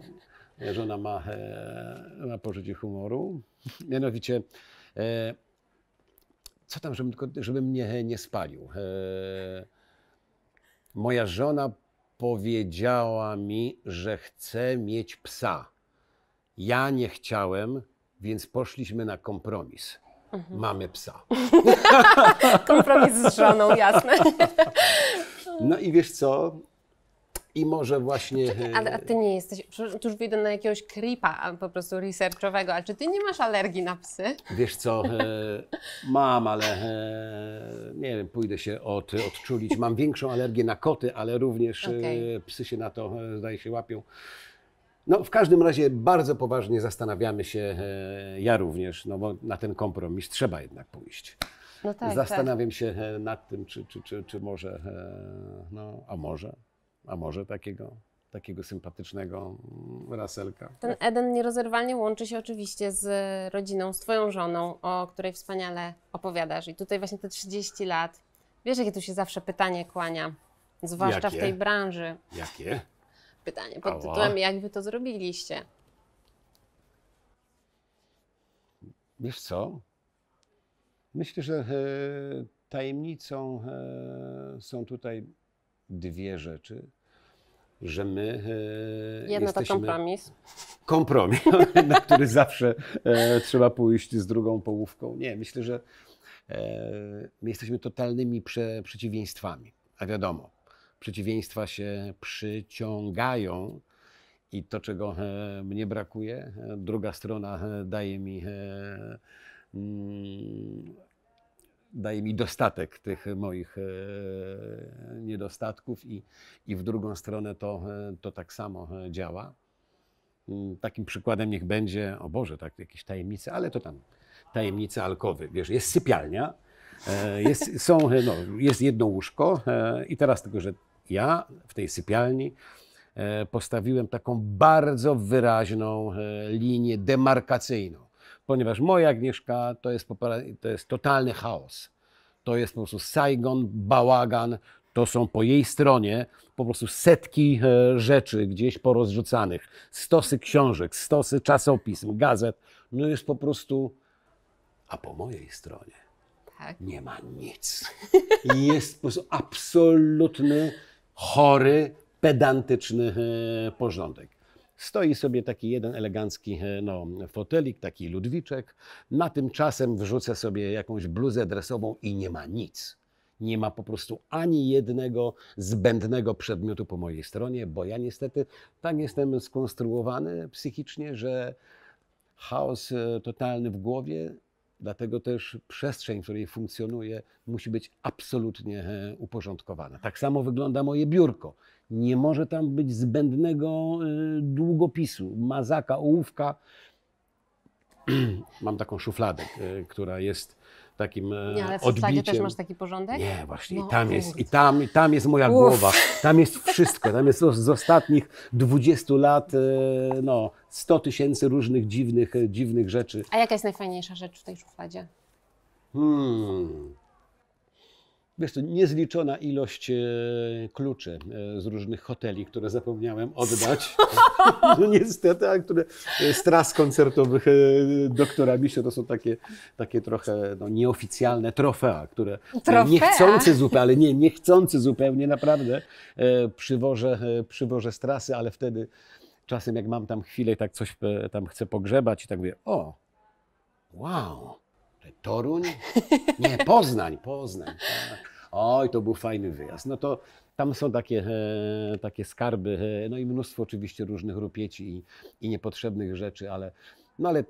Żona ma, e, ma pożycie humoru. Mianowicie, co tam, żebym, tylko, żebym mnie nie spalił. Moja żona powiedziała mi, że chce mieć psa. Ja nie chciałem, więc poszliśmy na kompromis. Mhm. Mamy psa. kompromis z żoną, jasne. no i wiesz co? I może właśnie. Czekaj, e, ale a ty nie jesteś. już wyjdę na jakiegoś creepa po prostu researchowego, ale czy ty nie masz alergii na psy? Wiesz co, e, mam, ale e, nie wiem, pójdę się od, odczulić. Mam większą alergię na koty, ale również okay. psy się na to zdaje się łapią. No, w każdym razie bardzo poważnie zastanawiamy się, ja również, no bo na ten kompromis trzeba jednak pójść. No tak, tak. Zastanawiam tak. się nad tym, czy, czy, czy, czy może, no, a może, a może takiego takiego sympatycznego mm, raselka. Ten Eden nierozerwalnie łączy się oczywiście z rodziną, z twoją żoną, o której wspaniale opowiadasz. I tutaj właśnie te 30 lat. Wiesz, jakie tu się zawsze pytanie kłania, zwłaszcza jakie? w tej branży. Jakie? Pytanie pod tytułem, jak wy to zrobiliście? Wiesz co? Myślę, że e, tajemnicą e, są tutaj dwie rzeczy, że my. E, jesteśmy Jedna to kompromis. Kompromis, na który zawsze e, trzeba pójść z drugą połówką. Nie, myślę, że e, my jesteśmy totalnymi prze, przeciwieństwami. A wiadomo, przeciwieństwa się przyciągają. I to, czego mnie brakuje, druga strona daje mi mm, daje mi dostatek tych moich e, niedostatków i, i w drugą stronę to, e, to tak samo e, działa. Mm, takim przykładem niech będzie, o Boże, tak, jakieś tajemnice, ale to tam tajemnice alkowy. Wiesz, jest sypialnia, jest, są, no, jest jedno łóżko i teraz tylko, że ja w tej sypialni postawiłem taką bardzo wyraźną linię demarkacyjną ponieważ moja Agnieszka to jest, to jest totalny chaos. To jest po prostu Saigon, bałagan, to są po jej stronie po prostu setki e, rzeczy gdzieś porozrzucanych. Stosy książek, stosy czasopism, gazet. No jest po prostu... A po mojej stronie tak. nie ma nic. Jest po prostu absolutny, chory, pedantyczny e, porządek. Stoi sobie taki jeden elegancki e, no, fotelik, taki ludwiczek. Na tymczasem wrzucę sobie jakąś bluzę dresową i nie ma nic nie ma po prostu ani jednego zbędnego przedmiotu po mojej stronie, bo ja niestety tak jestem skonstruowany psychicznie, że chaos e, totalny w głowie Dlatego też przestrzeń, w której funkcjonuje, musi być absolutnie e, uporządkowana. Tak samo wygląda moje biurko. Nie może tam być zbędnego e, długopisu, mazaka, ołówka. Mam taką szufladę, e, która jest takim e, nie, ale w odbiciem. też masz taki porządek? Nie, właśnie. No, I, tam jest, i, tam, I tam jest moja Uf. głowa. Tam jest wszystko. Tam jest z ostatnich 20 lat e, no, 100 tysięcy różnych dziwnych, e, dziwnych rzeczy. A jaka jest najfajniejsza rzecz w tej szufladzie? Hmm. Wiesz, to niezliczona ilość e, kluczy e, z różnych hoteli, które zapomniałem oddać. No niestety, a które e, z tras koncertowych doktora Misio to są takie, takie trochę no, nieoficjalne trofea, które trofea. niechcący zupełnie, ale nie, niechcący zupełnie naprawdę przywożę, przywożę z trasy, ale wtedy czasem jak mam tam chwilę i tak coś tam chcę pogrzebać i tak mówię, o, wow Toruń? Nie, Poznań, Poznań. Tak. Oj, to był fajny wyjazd. No to tam są takie, e, takie skarby, e, no i mnóstwo oczywiście różnych rupieci i, i niepotrzebnych rzeczy, ale, no ale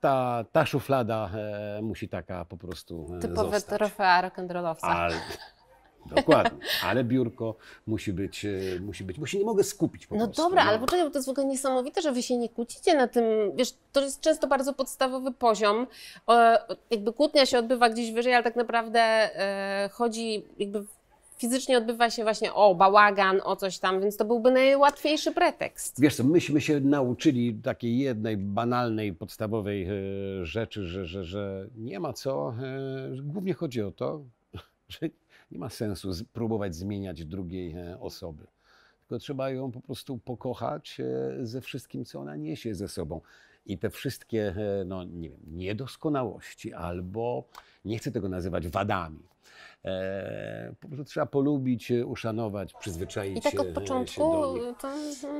ta, ta szuflada e, musi taka po prostu e, Typowe zostać. trofea rock'n'rollowca. Dokładnie, ale biurko musi być, e, musi być, bo się nie mogę skupić po No prostu, dobra, no. ale poczekaj, bo to jest w ogóle niesamowite, że wy się nie kłócicie na tym, wiesz, to jest często bardzo podstawowy poziom, e, jakby kłótnia się odbywa gdzieś wyżej, ale tak naprawdę e, chodzi jakby fizycznie odbywa się właśnie o bałagan, o coś tam, więc to byłby najłatwiejszy pretekst. Wiesz co, myśmy się nauczyli takiej jednej banalnej, podstawowej e, rzeczy, że, że, że nie ma co. E, głównie chodzi o to, że nie ma sensu próbować zmieniać drugiej e, osoby. Tylko trzeba ją po prostu pokochać e, ze wszystkim, co ona niesie ze sobą. I te wszystkie, e, no nie wiem, niedoskonałości albo, nie chcę tego nazywać wadami, po prostu trzeba polubić, uszanować, przyzwyczaić się. I tak od początku to...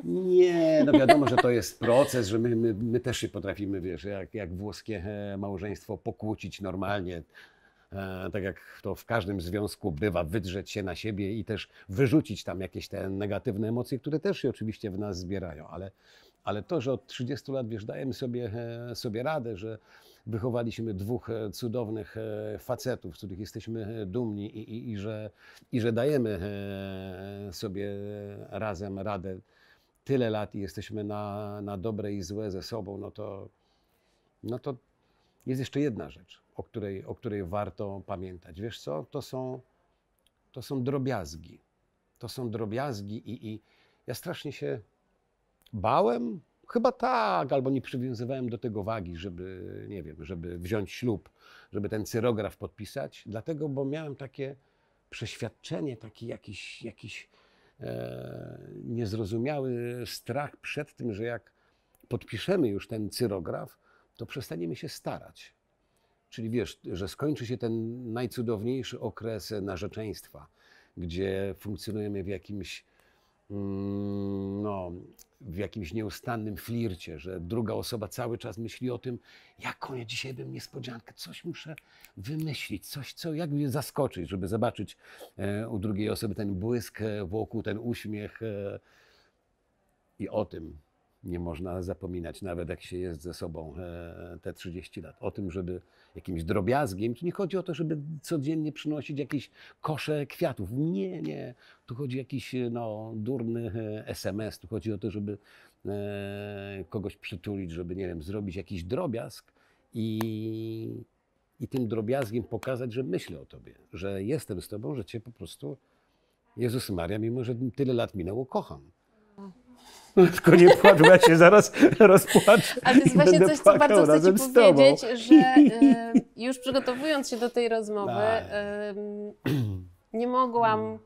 Nie, no wiadomo, że to jest proces, że my, my, my też się potrafimy, wiesz, jak, jak włoskie małżeństwo pokłócić normalnie E, tak jak to w każdym związku bywa, wydrzeć się na siebie i też wyrzucić tam jakieś te negatywne emocje, które też się oczywiście w nas zbierają, ale, ale to, że od 30 lat, wiesz, dajemy sobie, e, sobie radę, że wychowaliśmy dwóch e, cudownych facetów, z których jesteśmy dumni i, i, i, że, i że dajemy sobie razem radę tyle lat i jesteśmy na, na dobre i złe ze sobą, no to, no to jest jeszcze jedna rzecz o której, o której warto pamiętać. Wiesz co, to są, to są drobiazgi. To są drobiazgi i, i ja strasznie się bałem, Chyba tak, albo nie przywiązywałem do tego wagi, żeby, nie wiem, żeby wziąć ślub, żeby ten cyrograf podpisać, dlatego, bo miałem takie przeświadczenie, taki jakiś, jakiś e, niezrozumiały strach przed tym, że jak podpiszemy już ten cyrograf, to przestaniemy się starać. Czyli wiesz, że skończy się ten najcudowniejszy okres narzeczeństwa, gdzie funkcjonujemy w jakimś, mm, no, w jakimś nieustannym flircie, że druga osoba cały czas myśli o tym, jaką ja dzisiaj bym niespodziankę, coś muszę wymyślić, coś, co, jak mnie zaskoczyć, żeby zobaczyć e, u drugiej osoby ten błysk e, wokół, ten uśmiech. E, I o tym nie można zapominać, nawet jak się jest ze sobą e, te 30 lat, o tym, żeby jakimś drobiazgiem, tu nie chodzi o to, żeby codziennie przynosić jakieś kosze kwiatów. Nie, nie. Tu chodzi o jakiś e, no, durny SMS, e, tu chodzi o to, żeby kogoś przytulić, żeby, nie wiem, zrobić jakiś drobiazg i, i tym drobiazgiem pokazać, że myślę o tobie, że jestem z tobą, że cię po prostu, Jezus Maria, mimo że tyle lat minęło, kocham. Tylko nie płacz, ja się zaraz rozpłaczę. Ale to jest właśnie coś, co bardzo chcę Ci powiedzieć, że y, już przygotowując się do tej rozmowy, y, nie mogłam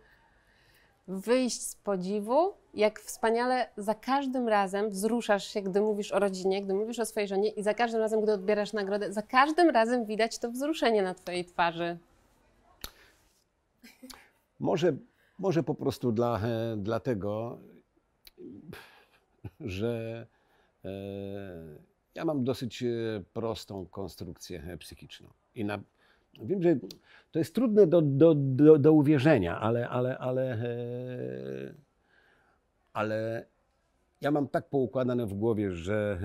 wyjść z podziwu, jak wspaniale za każdym razem wzruszasz się, gdy mówisz o rodzinie, gdy mówisz o swojej żonie i za każdym razem, gdy odbierasz nagrodę, za każdym razem widać to wzruszenie na Twojej twarzy. Może, może po prostu dla, e, dlatego że e, ja mam dosyć e, prostą konstrukcję e, psychiczną. I na, wiem, że to jest trudne do, do, do, do uwierzenia, ale, ale, ale, ale ja mam tak poukładane w głowie, że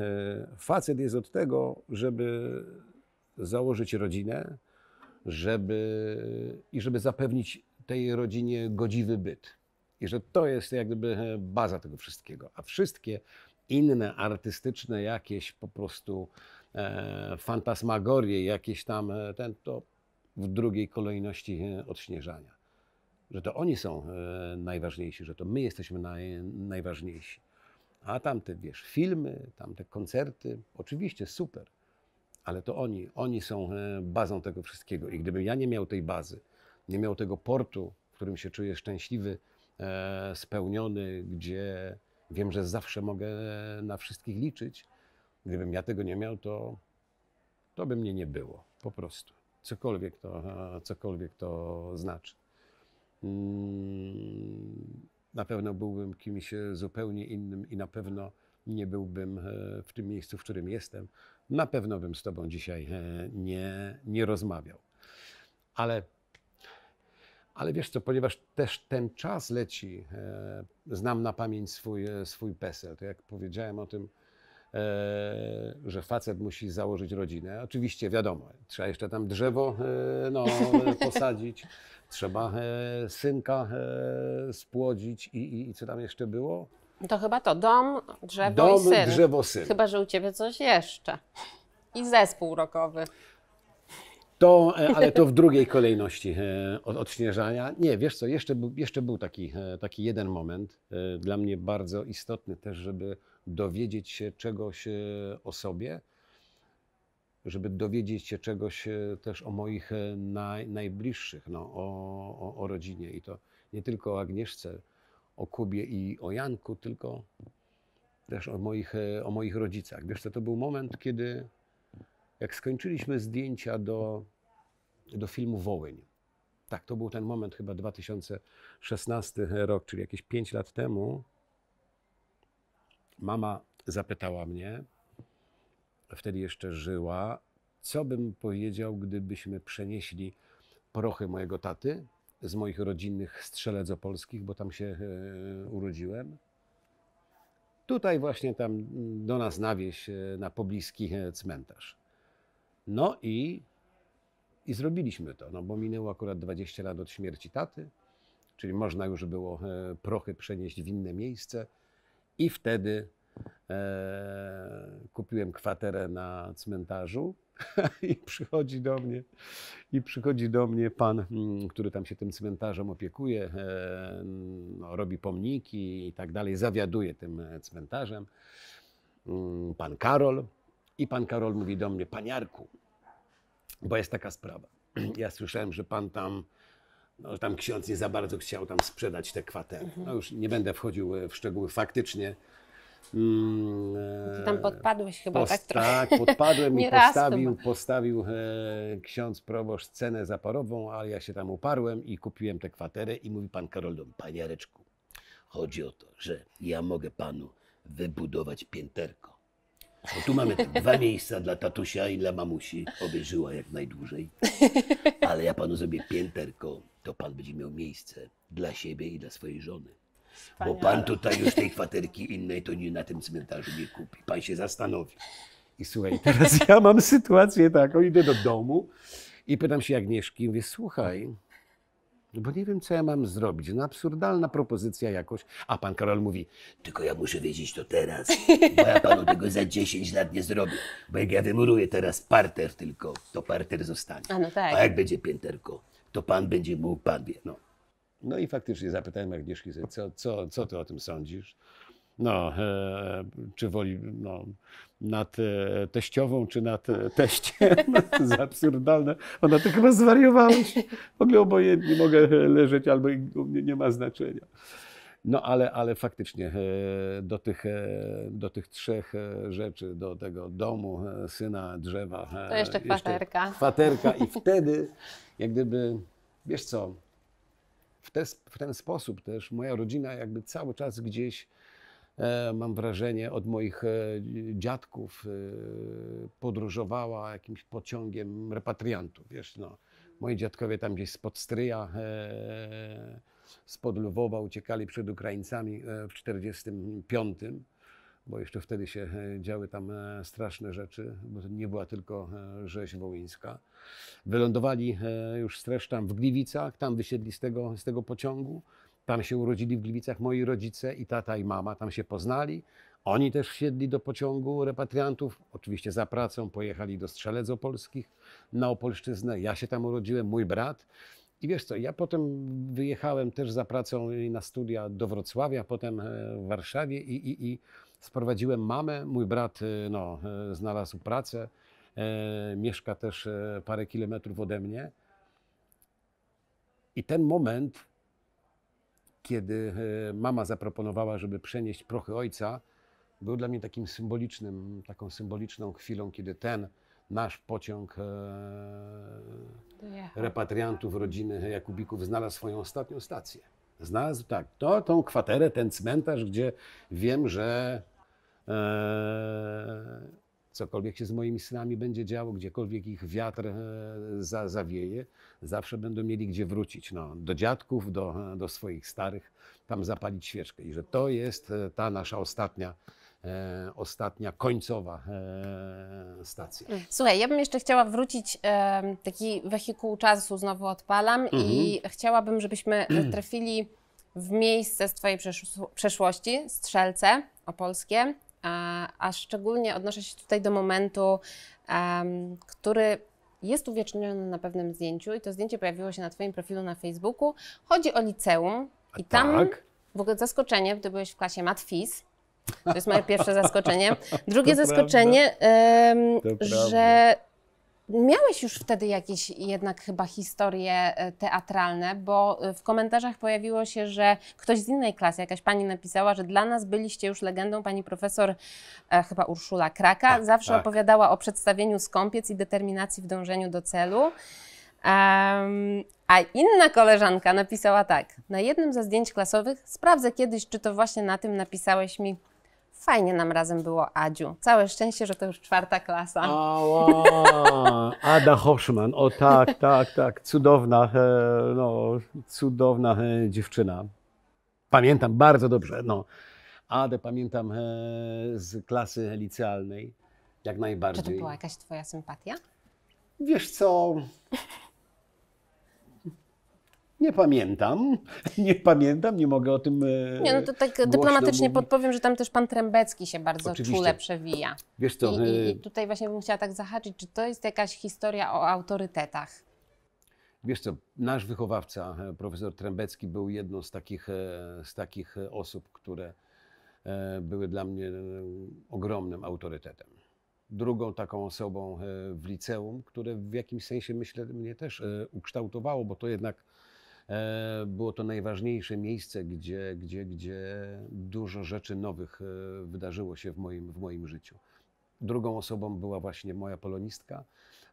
facet jest od tego, żeby założyć rodzinę, żeby, i żeby zapewnić tej rodzinie godziwy byt. I że to jest jak gdyby e, baza tego wszystkiego. A wszystkie inne artystyczne jakieś po prostu e, fantasmagorie, jakieś tam e, ten, to w drugiej kolejności e, odśnieżania. Że to oni są e, najważniejsi, że to my jesteśmy naj, najważniejsi. A tamte, wiesz, filmy, tamte koncerty, oczywiście super, ale to oni, oni są bazą tego wszystkiego. I gdybym ja nie miał tej bazy, nie miał tego portu, w którym się czuję szczęśliwy, E, spełniony, gdzie wiem, że zawsze mogę na wszystkich liczyć. Gdybym ja tego nie miał, to, to by mnie nie było, po prostu. Cokolwiek to, cokolwiek to znaczy. Mm, na pewno byłbym kimś e, zupełnie innym i na pewno nie byłbym e, w tym miejscu, w którym jestem. Na pewno bym z Tobą dzisiaj nie, nie rozmawiał. Ale ale wiesz co, ponieważ też ten czas leci, e, znam na pamięć swój, e, swój PESEL, to jak powiedziałem o tym, e, że facet musi założyć rodzinę, oczywiście wiadomo, trzeba jeszcze tam drzewo no, posadzić, trzeba synka spłodzić i, i, i co tam jeszcze było? To chyba to dom, drzewo Dom, i syn. drzewo, syn. Chyba, że u ciebie coś jeszcze. I zespół rokowy. To, e, ale to w drugiej kolejności e, od odśnieżania. Nie, wiesz co, jeszcze był, jeszcze był taki, e, taki jeden moment, dla mnie bardzo istotny też, żeby dowiedzieć się czegoś o sobie, żeby dowiedzieć się czegoś też o moich naj, najbliższych, no, o, o, o rodzinie i to nie tylko o Agnieszce, o Kubie i o Janku, tylko też o moich, o moich rodzicach. Wiesz co, to był moment, kiedy jak skończyliśmy zdjęcia do, do filmu Wołyń. Tak, to był ten moment, chyba 2016 rok, czyli jakieś 5 lat temu. Mama zapytała mnie, wtedy jeszcze żyła, co bym powiedział, gdybyśmy przenieśli prochy mojego taty z moich rodzinnych strzelec opolskich, bo tam się e, urodziłem. Tutaj właśnie tam do nas na wieś, e, na pobliski e, cmentarz. No i, i zrobiliśmy to, no bo minęło akurat 20 lat od śmierci taty, czyli można już było e, prochy przenieść w inne miejsce i wtedy e, kupiłem kwaterę na cmentarzu i przychodzi do mnie i przychodzi do mnie pan, mm, który tam się tym cmentarzem opiekuje, e, no, robi pomniki i tak dalej, zawiaduje tym e, cmentarzem. Mm, pan Karol, i pan Karol mówi do mnie, paniarku, bo jest taka sprawa. Ja słyszałem, że pan tam, no, tam ksiądz nie za bardzo chciał tam sprzedać te kwatery. Mhm. No już nie będę wchodził e, w szczegóły faktycznie. Mm, tam podpadłeś chyba post, tak trochę. Tak, podpadłem i postawił, postawił e, ksiądz proboszcz cenę zaporową, ale ja się tam uparłem i kupiłem tę kwaterę i mówi pan Karol do mnie, panie chodzi o to, że ja mogę panu wybudować pięterko bo tu mamy dwa miejsca dla tatusia i dla mamusi. Oby żyła jak najdłużej. Ale ja panu zrobię pięterko, to pan będzie miał miejsce dla siebie i dla swojej żony. Wspaniale. Bo pan tutaj już tej kwaterki innej to nie na tym cmentarzu nie kupi. Pan się zastanowi. I słuchaj, teraz ja mam sytuację taką, idę do domu i pytam się Agnieszki, mówię, słuchaj, bo nie wiem, co ja mam zrobić. No absurdalna propozycja jakoś. A pan Karol mówi, tylko ja muszę wiedzieć to teraz, bo ja panu tego za 10 lat nie zrobię. Bo jak ja wymuruję teraz parter tylko, to parter zostanie. A, no tak. A jak będzie pięterko, to pan będzie mógł, pan wie. No, no i faktycznie zapytałem Agnieszki, co, co, co ty o tym sądzisz? No, e, czy woli, no, nad e, teściową czy nad e, teściem. No, to jest absurdalne. Ona tak chyba zwariowałeś. W ogóle obojętnie mogę e, leżeć albo mnie nie ma znaczenia. No ale, ale faktycznie do tych, do tych trzech rzeczy, do tego domu, syna, drzewa. To jeszcze kwaterka. Jeszcze kwaterka i wtedy jak gdyby, wiesz co, w, te, w ten sposób też moja rodzina jakby cały czas gdzieś E, mam wrażenie, od moich e, dziadków e, podróżowała jakimś pociągiem repatriantów. Wiesz, no, moi dziadkowie tam gdzieś spod Stryja, spod Lwowa uciekali przed Ukraińcami w 1945, bo jeszcze wtedy się działy tam straszne rzeczy, bo to nie była tylko rzeź wołyńska. Wylądowali już streszczam w Gliwicach, tam wysiedli z tego, z tego pociągu. Tam się urodzili w Gliwicach moi rodzice i tata i mama, tam się poznali. Oni też wsiedli do pociągu repatriantów, oczywiście za pracą pojechali do Strzelec Opolskich na Opolszczyznę. Ja się tam urodziłem, mój brat. I wiesz co, ja potem wyjechałem też za pracą i na studia do Wrocławia, potem e, w Warszawie i, i, i sprowadziłem mamę. Mój brat e, no, e, znalazł pracę, e, mieszka też parę kilometrów ode mnie. I ten moment kiedy e, mama zaproponowała, żeby przenieść prochy ojca, był dla mnie takim symbolicznym, taką symboliczną chwilą, kiedy ten nasz pociąg e, repatriantów rodziny Jakubików znalazł swoją ostatnią stację. Znalazł tak, to tą kwaterę, ten cmentarz, gdzie wiem, że e, cokolwiek się z moimi synami będzie działo, gdziekolwiek ich wiatr e, za, zawieje, zawsze będą mieli gdzie wrócić. No, do dziadków, do, e, do swoich starych, tam zapalić świeczkę. I że to jest e, ta nasza ostatnia. E, ostatnia, końcowa e, stacja. Mm. Słuchaj, ja bym jeszcze chciała wrócić, e, taki wehikuł czasu znowu odpalam mm -hmm. i mhm. chciałabym, żebyśmy trafili w miejsce z Twojej przesz przeszłości, Strzelce Opolskie, E, a szczególnie odnoszę się tutaj do momentu, który jest uwieczniony na pewnym zdjęciu i to zdjęcie pojawiło się na Twoim profilu na Facebooku. Chodzi o liceum i tak. tam tak? w ogóle zaskoczenie, gdy byłeś w klasie matfiz. to jest moje pierwsze zaskoczenie. Drugie to zaskoczenie, że Miałeś już wtedy jakieś jednak chyba historie e, teatralne, bo e, w komentarzach pojawiło się, że ktoś z innej klasy, jakaś pani napisała, że dla nas byliście już legendą. Pani profesor, e, chyba Urszula Kraka, tak, zawsze tak. opowiadała o przedstawieniu skąpiec i determinacji w dążeniu do celu. Um, a inna koleżanka napisała tak. Na jednym ze zdjęć klasowych sprawdzę kiedyś, czy to właśnie na tym napisałeś mi Fajnie nam razem było, Adziu. Całe szczęście, że to już czwarta klasa. Ała, Ada Horshman, o tak, tak, tak, cudowna, e, no, cudowna e, dziewczyna. Pamiętam bardzo dobrze, no. Adę pamiętam e, z klasy licealnej, jak najbardziej. Czy to była jakaś twoja sympatia? Wiesz co, nie pamiętam, nie pamiętam, nie mogę o tym. E, nie, no to tak dyplomatycznie mówić. podpowiem, że tam też pan Trębecki się bardzo Oczywiście. czule przewija. Wiesz co? I, i, e, I, tutaj właśnie bym chciała tak zahaczyć, czy to jest jakaś historia o autorytetach? Wiesz co, nasz wychowawca, e, profesor Trębecki, był jedną z takich, z takich osób, które były dla mnie ogromnym autorytetem drugą taką osobą w liceum, które w jakimś sensie myślę mnie też ukształtowało, bo to jednak E, było to najważniejsze miejsce, gdzie, gdzie, gdzie dużo rzeczy nowych e, wydarzyło się w moim, w moim życiu. Drugą osobą była właśnie moja polonistka,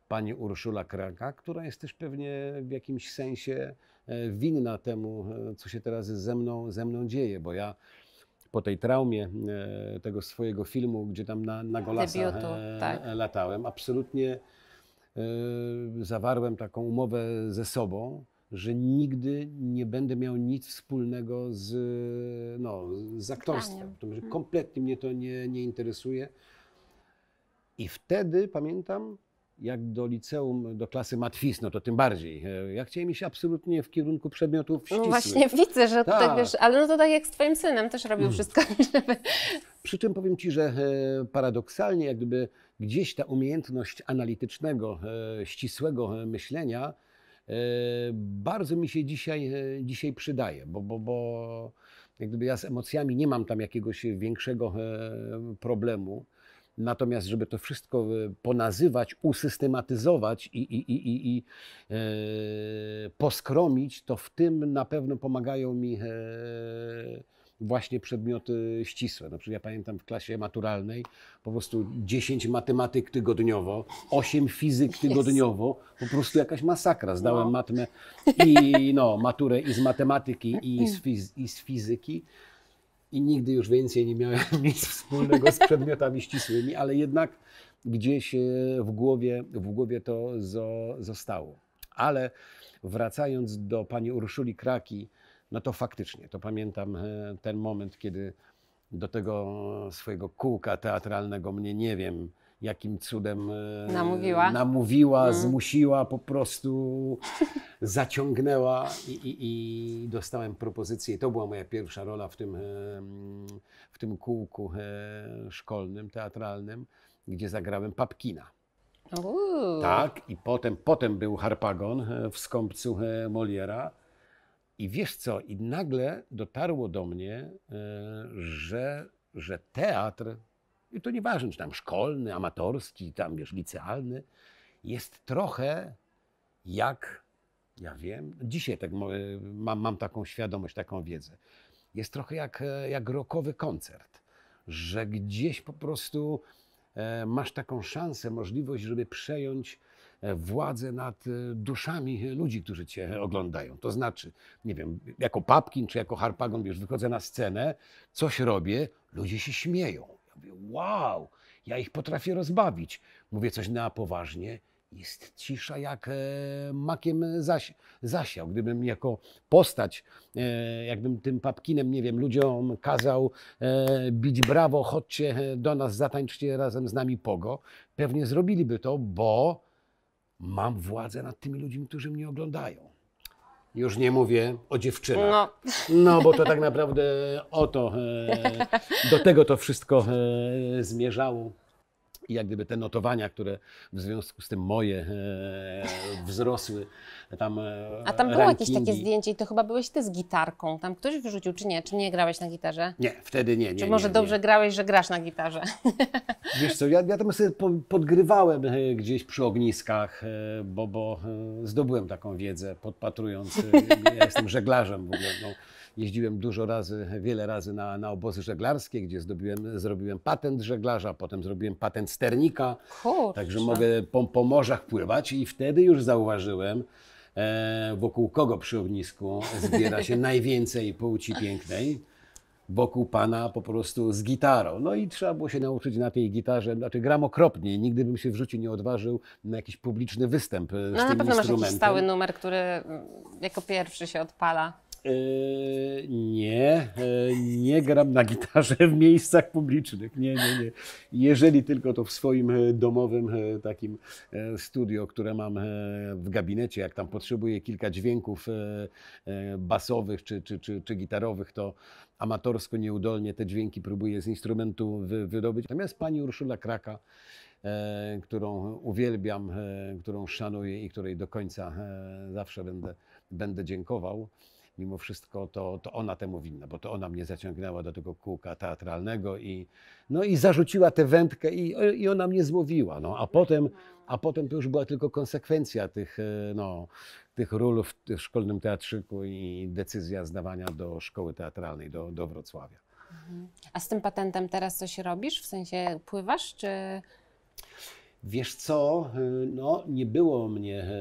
pani Urszula Kraka, która jest też pewnie w jakimś sensie e, winna temu, co się teraz ze mną, ze mną dzieje, bo ja po tej traumie tego swojego filmu, gdzie tam na, na Golasa Debiotu, tak. latałem, absolutnie zawarłem taką umowę ze sobą, że nigdy nie będę miał nic wspólnego z, no, z aktorstwem. To, że mhm. kompletnie mnie to nie, nie interesuje. I wtedy pamiętam, jak do liceum, do klasy matwis, no to tym bardziej. E, ja chciałem iść absolutnie w kierunku przedmiotów no ścisłych. No właśnie widzę, że tak. tak wiesz, ale no to tak jak z twoim synem też robił mm. wszystko, żeby... Przy czym powiem ci, że e, paradoksalnie jak gdyby gdzieś ta umiejętność analitycznego, e, ścisłego myślenia E, bardzo mi się dzisiaj, e, dzisiaj przydaje, bo, bo, bo jak gdyby ja z emocjami nie mam tam jakiegoś większego e, problemu. Natomiast, żeby to wszystko ponazywać, usystematyzować i, i, i, i, i e, poskromić, to w tym na pewno pomagają mi e, właśnie przedmioty ścisłe. Na przykład ja pamiętam w klasie maturalnej po prostu 10 matematyk tygodniowo, 8 fizyk tygodniowo, po prostu jakaś masakra. Zdałem no. matmę i no, maturę i z matematyki i z, i z fizyki i nigdy już więcej nie miałem nic wspólnego z przedmiotami ścisłymi, ale jednak gdzieś e, w głowie, w głowie to zo, zostało. Ale wracając do pani Urszuli Kraki, no to faktycznie, to pamiętam e, ten moment, kiedy do tego swojego kółka teatralnego mnie nie wiem, jakim cudem e, namówiła, namówiła mm. zmusiła, po prostu zaciągnęła i, i, i, dostałem propozycję. To była moja pierwsza rola w tym, e, w tym kółku szkolnym, teatralnym, gdzie zagrałem Papkina. Uuu. Tak, i potem, potem był Harpagon w skąpcu Moliera i wiesz co, i nagle dotarło do mnie, e, że, że teatr, i to nieważne, czy tam szkolny, amatorski, tam wiesz, licealny, jest trochę jak, ja wiem, dzisiaj tak e, mam, mam taką świadomość, taką wiedzę, jest trochę jak, e, jak rokowy koncert, że gdzieś po prostu masz taką szansę, możliwość, żeby przejąć władzę nad e, duszami ludzi, którzy cię oglądają. To znaczy, nie wiem, jako papkin czy jako harpagon, wiesz, wychodzę na scenę, coś robię, ludzie się śmieją. Ja mówię, wow, ja ich potrafię rozbawić. Mówię coś na no poważnie, jest cisza jak e, makiem zasiał. Gdybym jako postać, e, jakbym tym papkinem, nie wiem, ludziom kazał bić brawo, chodźcie do nas, zatańczcie razem z nami pogo, pewnie zrobiliby to, bo Mam władzę nad tymi ludźmi, którzy mnie oglądają. Już nie mówię o dziewczynach. No, no bo to tak naprawdę o to, e, do tego to wszystko e, zmierzało. I jak gdyby te notowania, które w związku z tym moje e, wzrosły tam. E, A tam było rankingi. jakieś takie zdjęcie i to chyba byłeś ty z gitarką. Tam ktoś wyrzucił, czy nie? Czy nie grałeś na gitarze? Nie, wtedy nie. nie czy może nie, dobrze nie. grałeś, że grasz na gitarze? Wiesz co, ja, ja tam sobie podgrywałem e, gdzieś przy ogniskach, e, bo, bo e, zdobyłem taką wiedzę, podpatrując. Ja jestem żeglarzem w ogóle. No Jeździłem dużo razy, wiele razy na, na obozy żeglarskie, gdzie zdobiłem, zrobiłem patent żeglarza, potem zrobiłem patent sternika. Kurczę. Także mogę po, po morzach pływać i wtedy już zauważyłem, e, wokół kogo przy ognisku zbiera się najwięcej płci pięknej wokół pana po prostu z gitarą. No i trzeba było się nauczyć na tej gitarze, znaczy gram okropnie, nigdy bym się w życiu nie odważył na jakiś publiczny występ z no, tym na pewno instrumentem. masz jakiś stały numer, który mm, jako pierwszy się odpala. Yy, nie, yy, nie gram na gitarze w miejscach publicznych. Nie, nie, nie. Jeżeli tylko to w swoim e, domowym e, takim e, studio, które mam w gabinecie, jak tam potrzebuję kilka dźwięków basowych czy, czy, czy, czy gitarowych, to amatorsko, nieudolnie te dźwięki próbuję z instrumentu wydobyć. Natomiast pani Urszula Kraka którą uwielbiam, którą szanuję i której do końca zawsze będę, będę dziękował mimo wszystko to, to ona temu winna, bo to ona mnie zaciągnęła do tego kółka teatralnego i, no i zarzuciła tę wędkę i, i ona mnie złowiła. No. A, potem, a potem to już była tylko konsekwencja tych, e, no, tych ról w, w szkolnym teatrzyku i decyzja zdawania do szkoły teatralnej, do, do Wrocławia. A z tym patentem teraz coś robisz? W sensie pływasz czy... Wiesz co, e, no, nie było mnie e,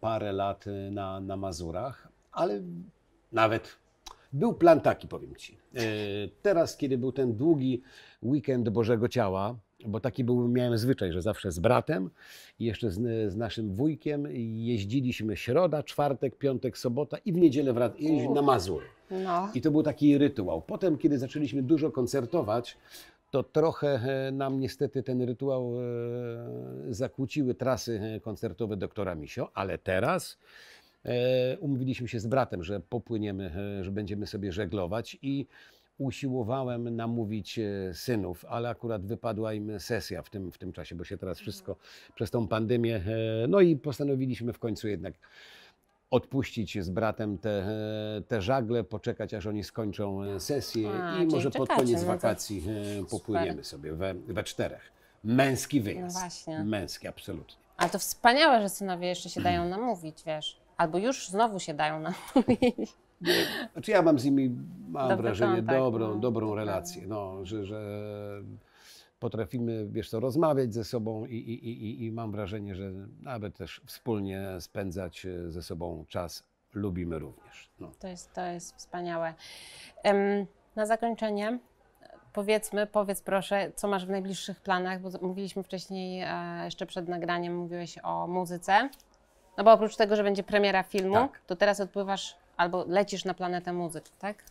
parę lat na, na Mazurach, ale nawet był plan taki, powiem Ci. E, teraz, kiedy był ten długi weekend Bożego Ciała, bo taki był, miałem zwyczaj, że zawsze z bratem i jeszcze z, z, naszym wujkiem jeździliśmy środa, czwartek, piątek, sobota i w niedzielę wrac- na Mazury. No. I to był taki rytuał. Potem, kiedy zaczęliśmy dużo koncertować, to trochę e, nam niestety ten rytuał e, zakłóciły trasy koncertowe doktora Misio, ale teraz E, umówiliśmy się z bratem, że popłyniemy, e, że będziemy sobie żeglować i usiłowałem namówić e, synów, ale akurat wypadła im sesja w tym, w tym czasie, bo się teraz mhm. wszystko przez tą pandemię. No i postanowiliśmy w końcu jednak odpuścić z bratem te, te żagle, poczekać aż oni skończą sesję A, i może pod koniec no wakacji to... popłyniemy sobie we, we czterech. Męski no wyjazd. No właśnie. Męski, absolutnie. Ale to wspaniałe, że synowie jeszcze się dają namówić, wiesz. Albo już znowu się dają na Znaczy ja mam z nimi, mam Dobry wrażenie, kontakt, tak. dobrą, no. dobrą relację, no, że, że potrafimy, wiesz co, rozmawiać ze sobą i, i, i, i mam wrażenie, że nawet też wspólnie spędzać e, ze sobą czas lubimy również. No. To, jest, to jest wspaniałe. na zakończenie powiedzmy, powiedz proszę, co masz w najbliższych planach, bo mówiliśmy wcześniej, e, jeszcze przed nagraniem mówiłeś o muzyce. No bo oprócz tego, że będzie premiera filmu, tak. to teraz odpływasz albo lecisz na planetę muzyk, tak?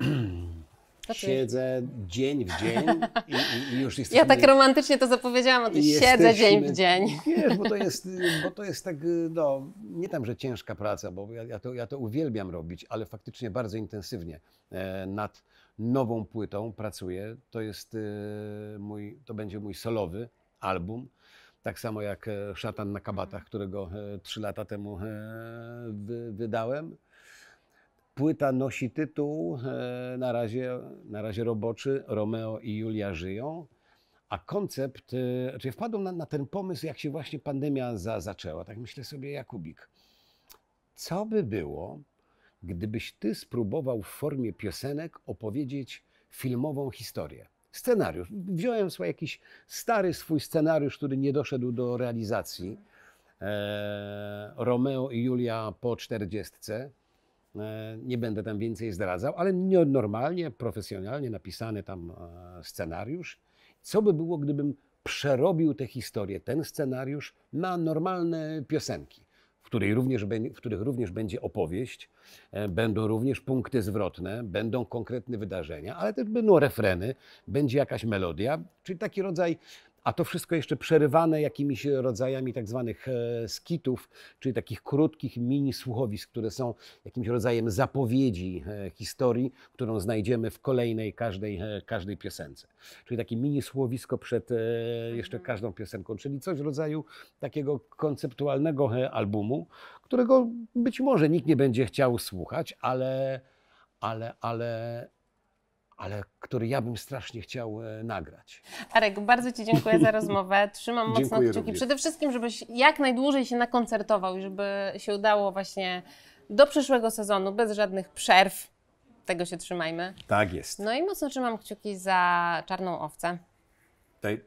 Siedzę dzień w dzień i, i, i już jestem. Ja tak romantycznie to zapowiedziałam, ty jesteśmy, siedzę dzień w dzień. Wiesz, bo to jest, bo to jest tak, no, nie tam, że ciężka praca, bo ja, ja, to, ja to uwielbiam robić, ale faktycznie bardzo intensywnie e, nad nową płytą pracuję. To jest e, mój, to będzie mój solowy album. Tak samo jak e, Szatan na kabatach, którego e, trzy lata temu e, wydałem. Płyta nosi tytuł na razie, na razie roboczy Romeo i Julia żyją. A koncept, czyli znaczy wpadłem na, na, ten pomysł, jak się właśnie pandemia za, zaczęła. Tak myślę sobie, Jakubik, co by było, gdybyś ty spróbował w formie piosenek opowiedzieć filmową historię? scenariusz. Wziąłem sobie jakiś stary swój scenariusz, który nie doszedł do realizacji. E, Romeo i Julia po czterdziestce. E, nie będę tam więcej zdradzał, ale normalnie, profesjonalnie napisany tam e, scenariusz. Co by było, gdybym przerobił tę historię, ten scenariusz na normalne piosenki? w, której również, w których również będzie opowieść, e, będą również punkty zwrotne, będą konkretne wydarzenia, ale też będą refreny, będzie jakaś melodia, czyli taki rodzaj a to wszystko jeszcze przerywane jakimiś rodzajami tak zwanych e, skitów, czyli takich krótkich mini słuchowisk, które są jakimś rodzajem zapowiedzi e, historii, którą znajdziemy w kolejnej każdej, e, każdej piosence. Czyli takie mini słuchowisko przed jeszcze mhm. każdą piosenką, czyli coś w rodzaju takiego konceptualnego albumu, którego być może nikt nie będzie chciał słuchać, ale, ale, ale, ale który ja bym strasznie chciał e, nagrać. Arek, bardzo Ci dziękuję za rozmowę. Trzymam mocno kciuki. Również. Przede wszystkim, żebyś jak najdłużej się nakoncertował i żeby się udało właśnie do przyszłego sezonu, bez żadnych przerw. Tego się trzymajmy. Tak jest. No i mocno trzymam kciuki za czarną owcę.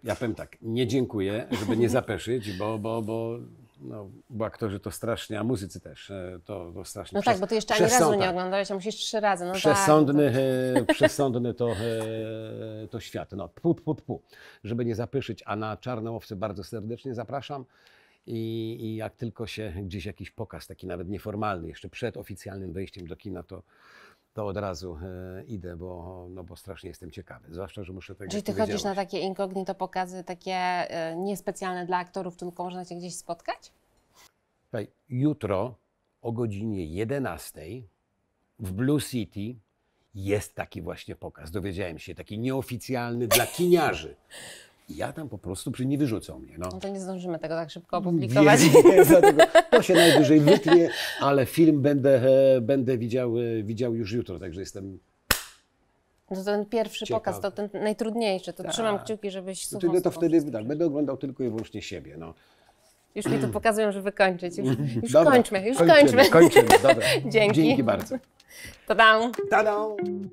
ja powiem tak, nie dziękuję, żeby nie zapeszyć, bo, bo, bo no, bo aktorzy to strasznie, a muzycy też e, to, to strasznie. No przez, tak, bo ty jeszcze ani razu nie oglądałeś, a musisz trzy razy. No przesądny tak, to... przesądny to, e, e, to świat. No, pu, pu, pu, żeby nie zapyszyć, a na Czarne Owce bardzo serdecznie zapraszam. I, I jak tylko się gdzieś jakiś pokaz, taki nawet nieformalny, jeszcze przed oficjalnym wejściem do kina, to, to od razu e, idę, bo, no, bo strasznie jestem ciekawy. Zwłaszcza, że muszę tego tak Czyli ty chodzisz na takie inkognito pokazy, takie e, niespecjalne dla aktorów, tylko można cię gdzieś spotkać? jutro o godzinie 11 w Blue City jest taki właśnie pokaz. Dowiedziałem się, taki nieoficjalny dla kiniarzy. ja tam po prostu, przy nie wyrzucą mnie. No. no to nie zdążymy tego tak szybko opublikować. Wiem, dlatego to się najwyżej wytnie, ale film będę, będę widział, e, widział już jutro, także jestem no ten pierwszy pokaz, to ten najtrudniejszy, to Ta. trzymam kciuki, żebyś słuchał. No to, to wtedy tak, będę oglądał tylko i wyłącznie siebie. No. Już mi to pokazują, żeby kończyć. Już, już kończmy, już kończymy. Kończymy, kończymy. Dobra. Dzięki. Dzięki bardzo. Ta-dam. Ta-dam.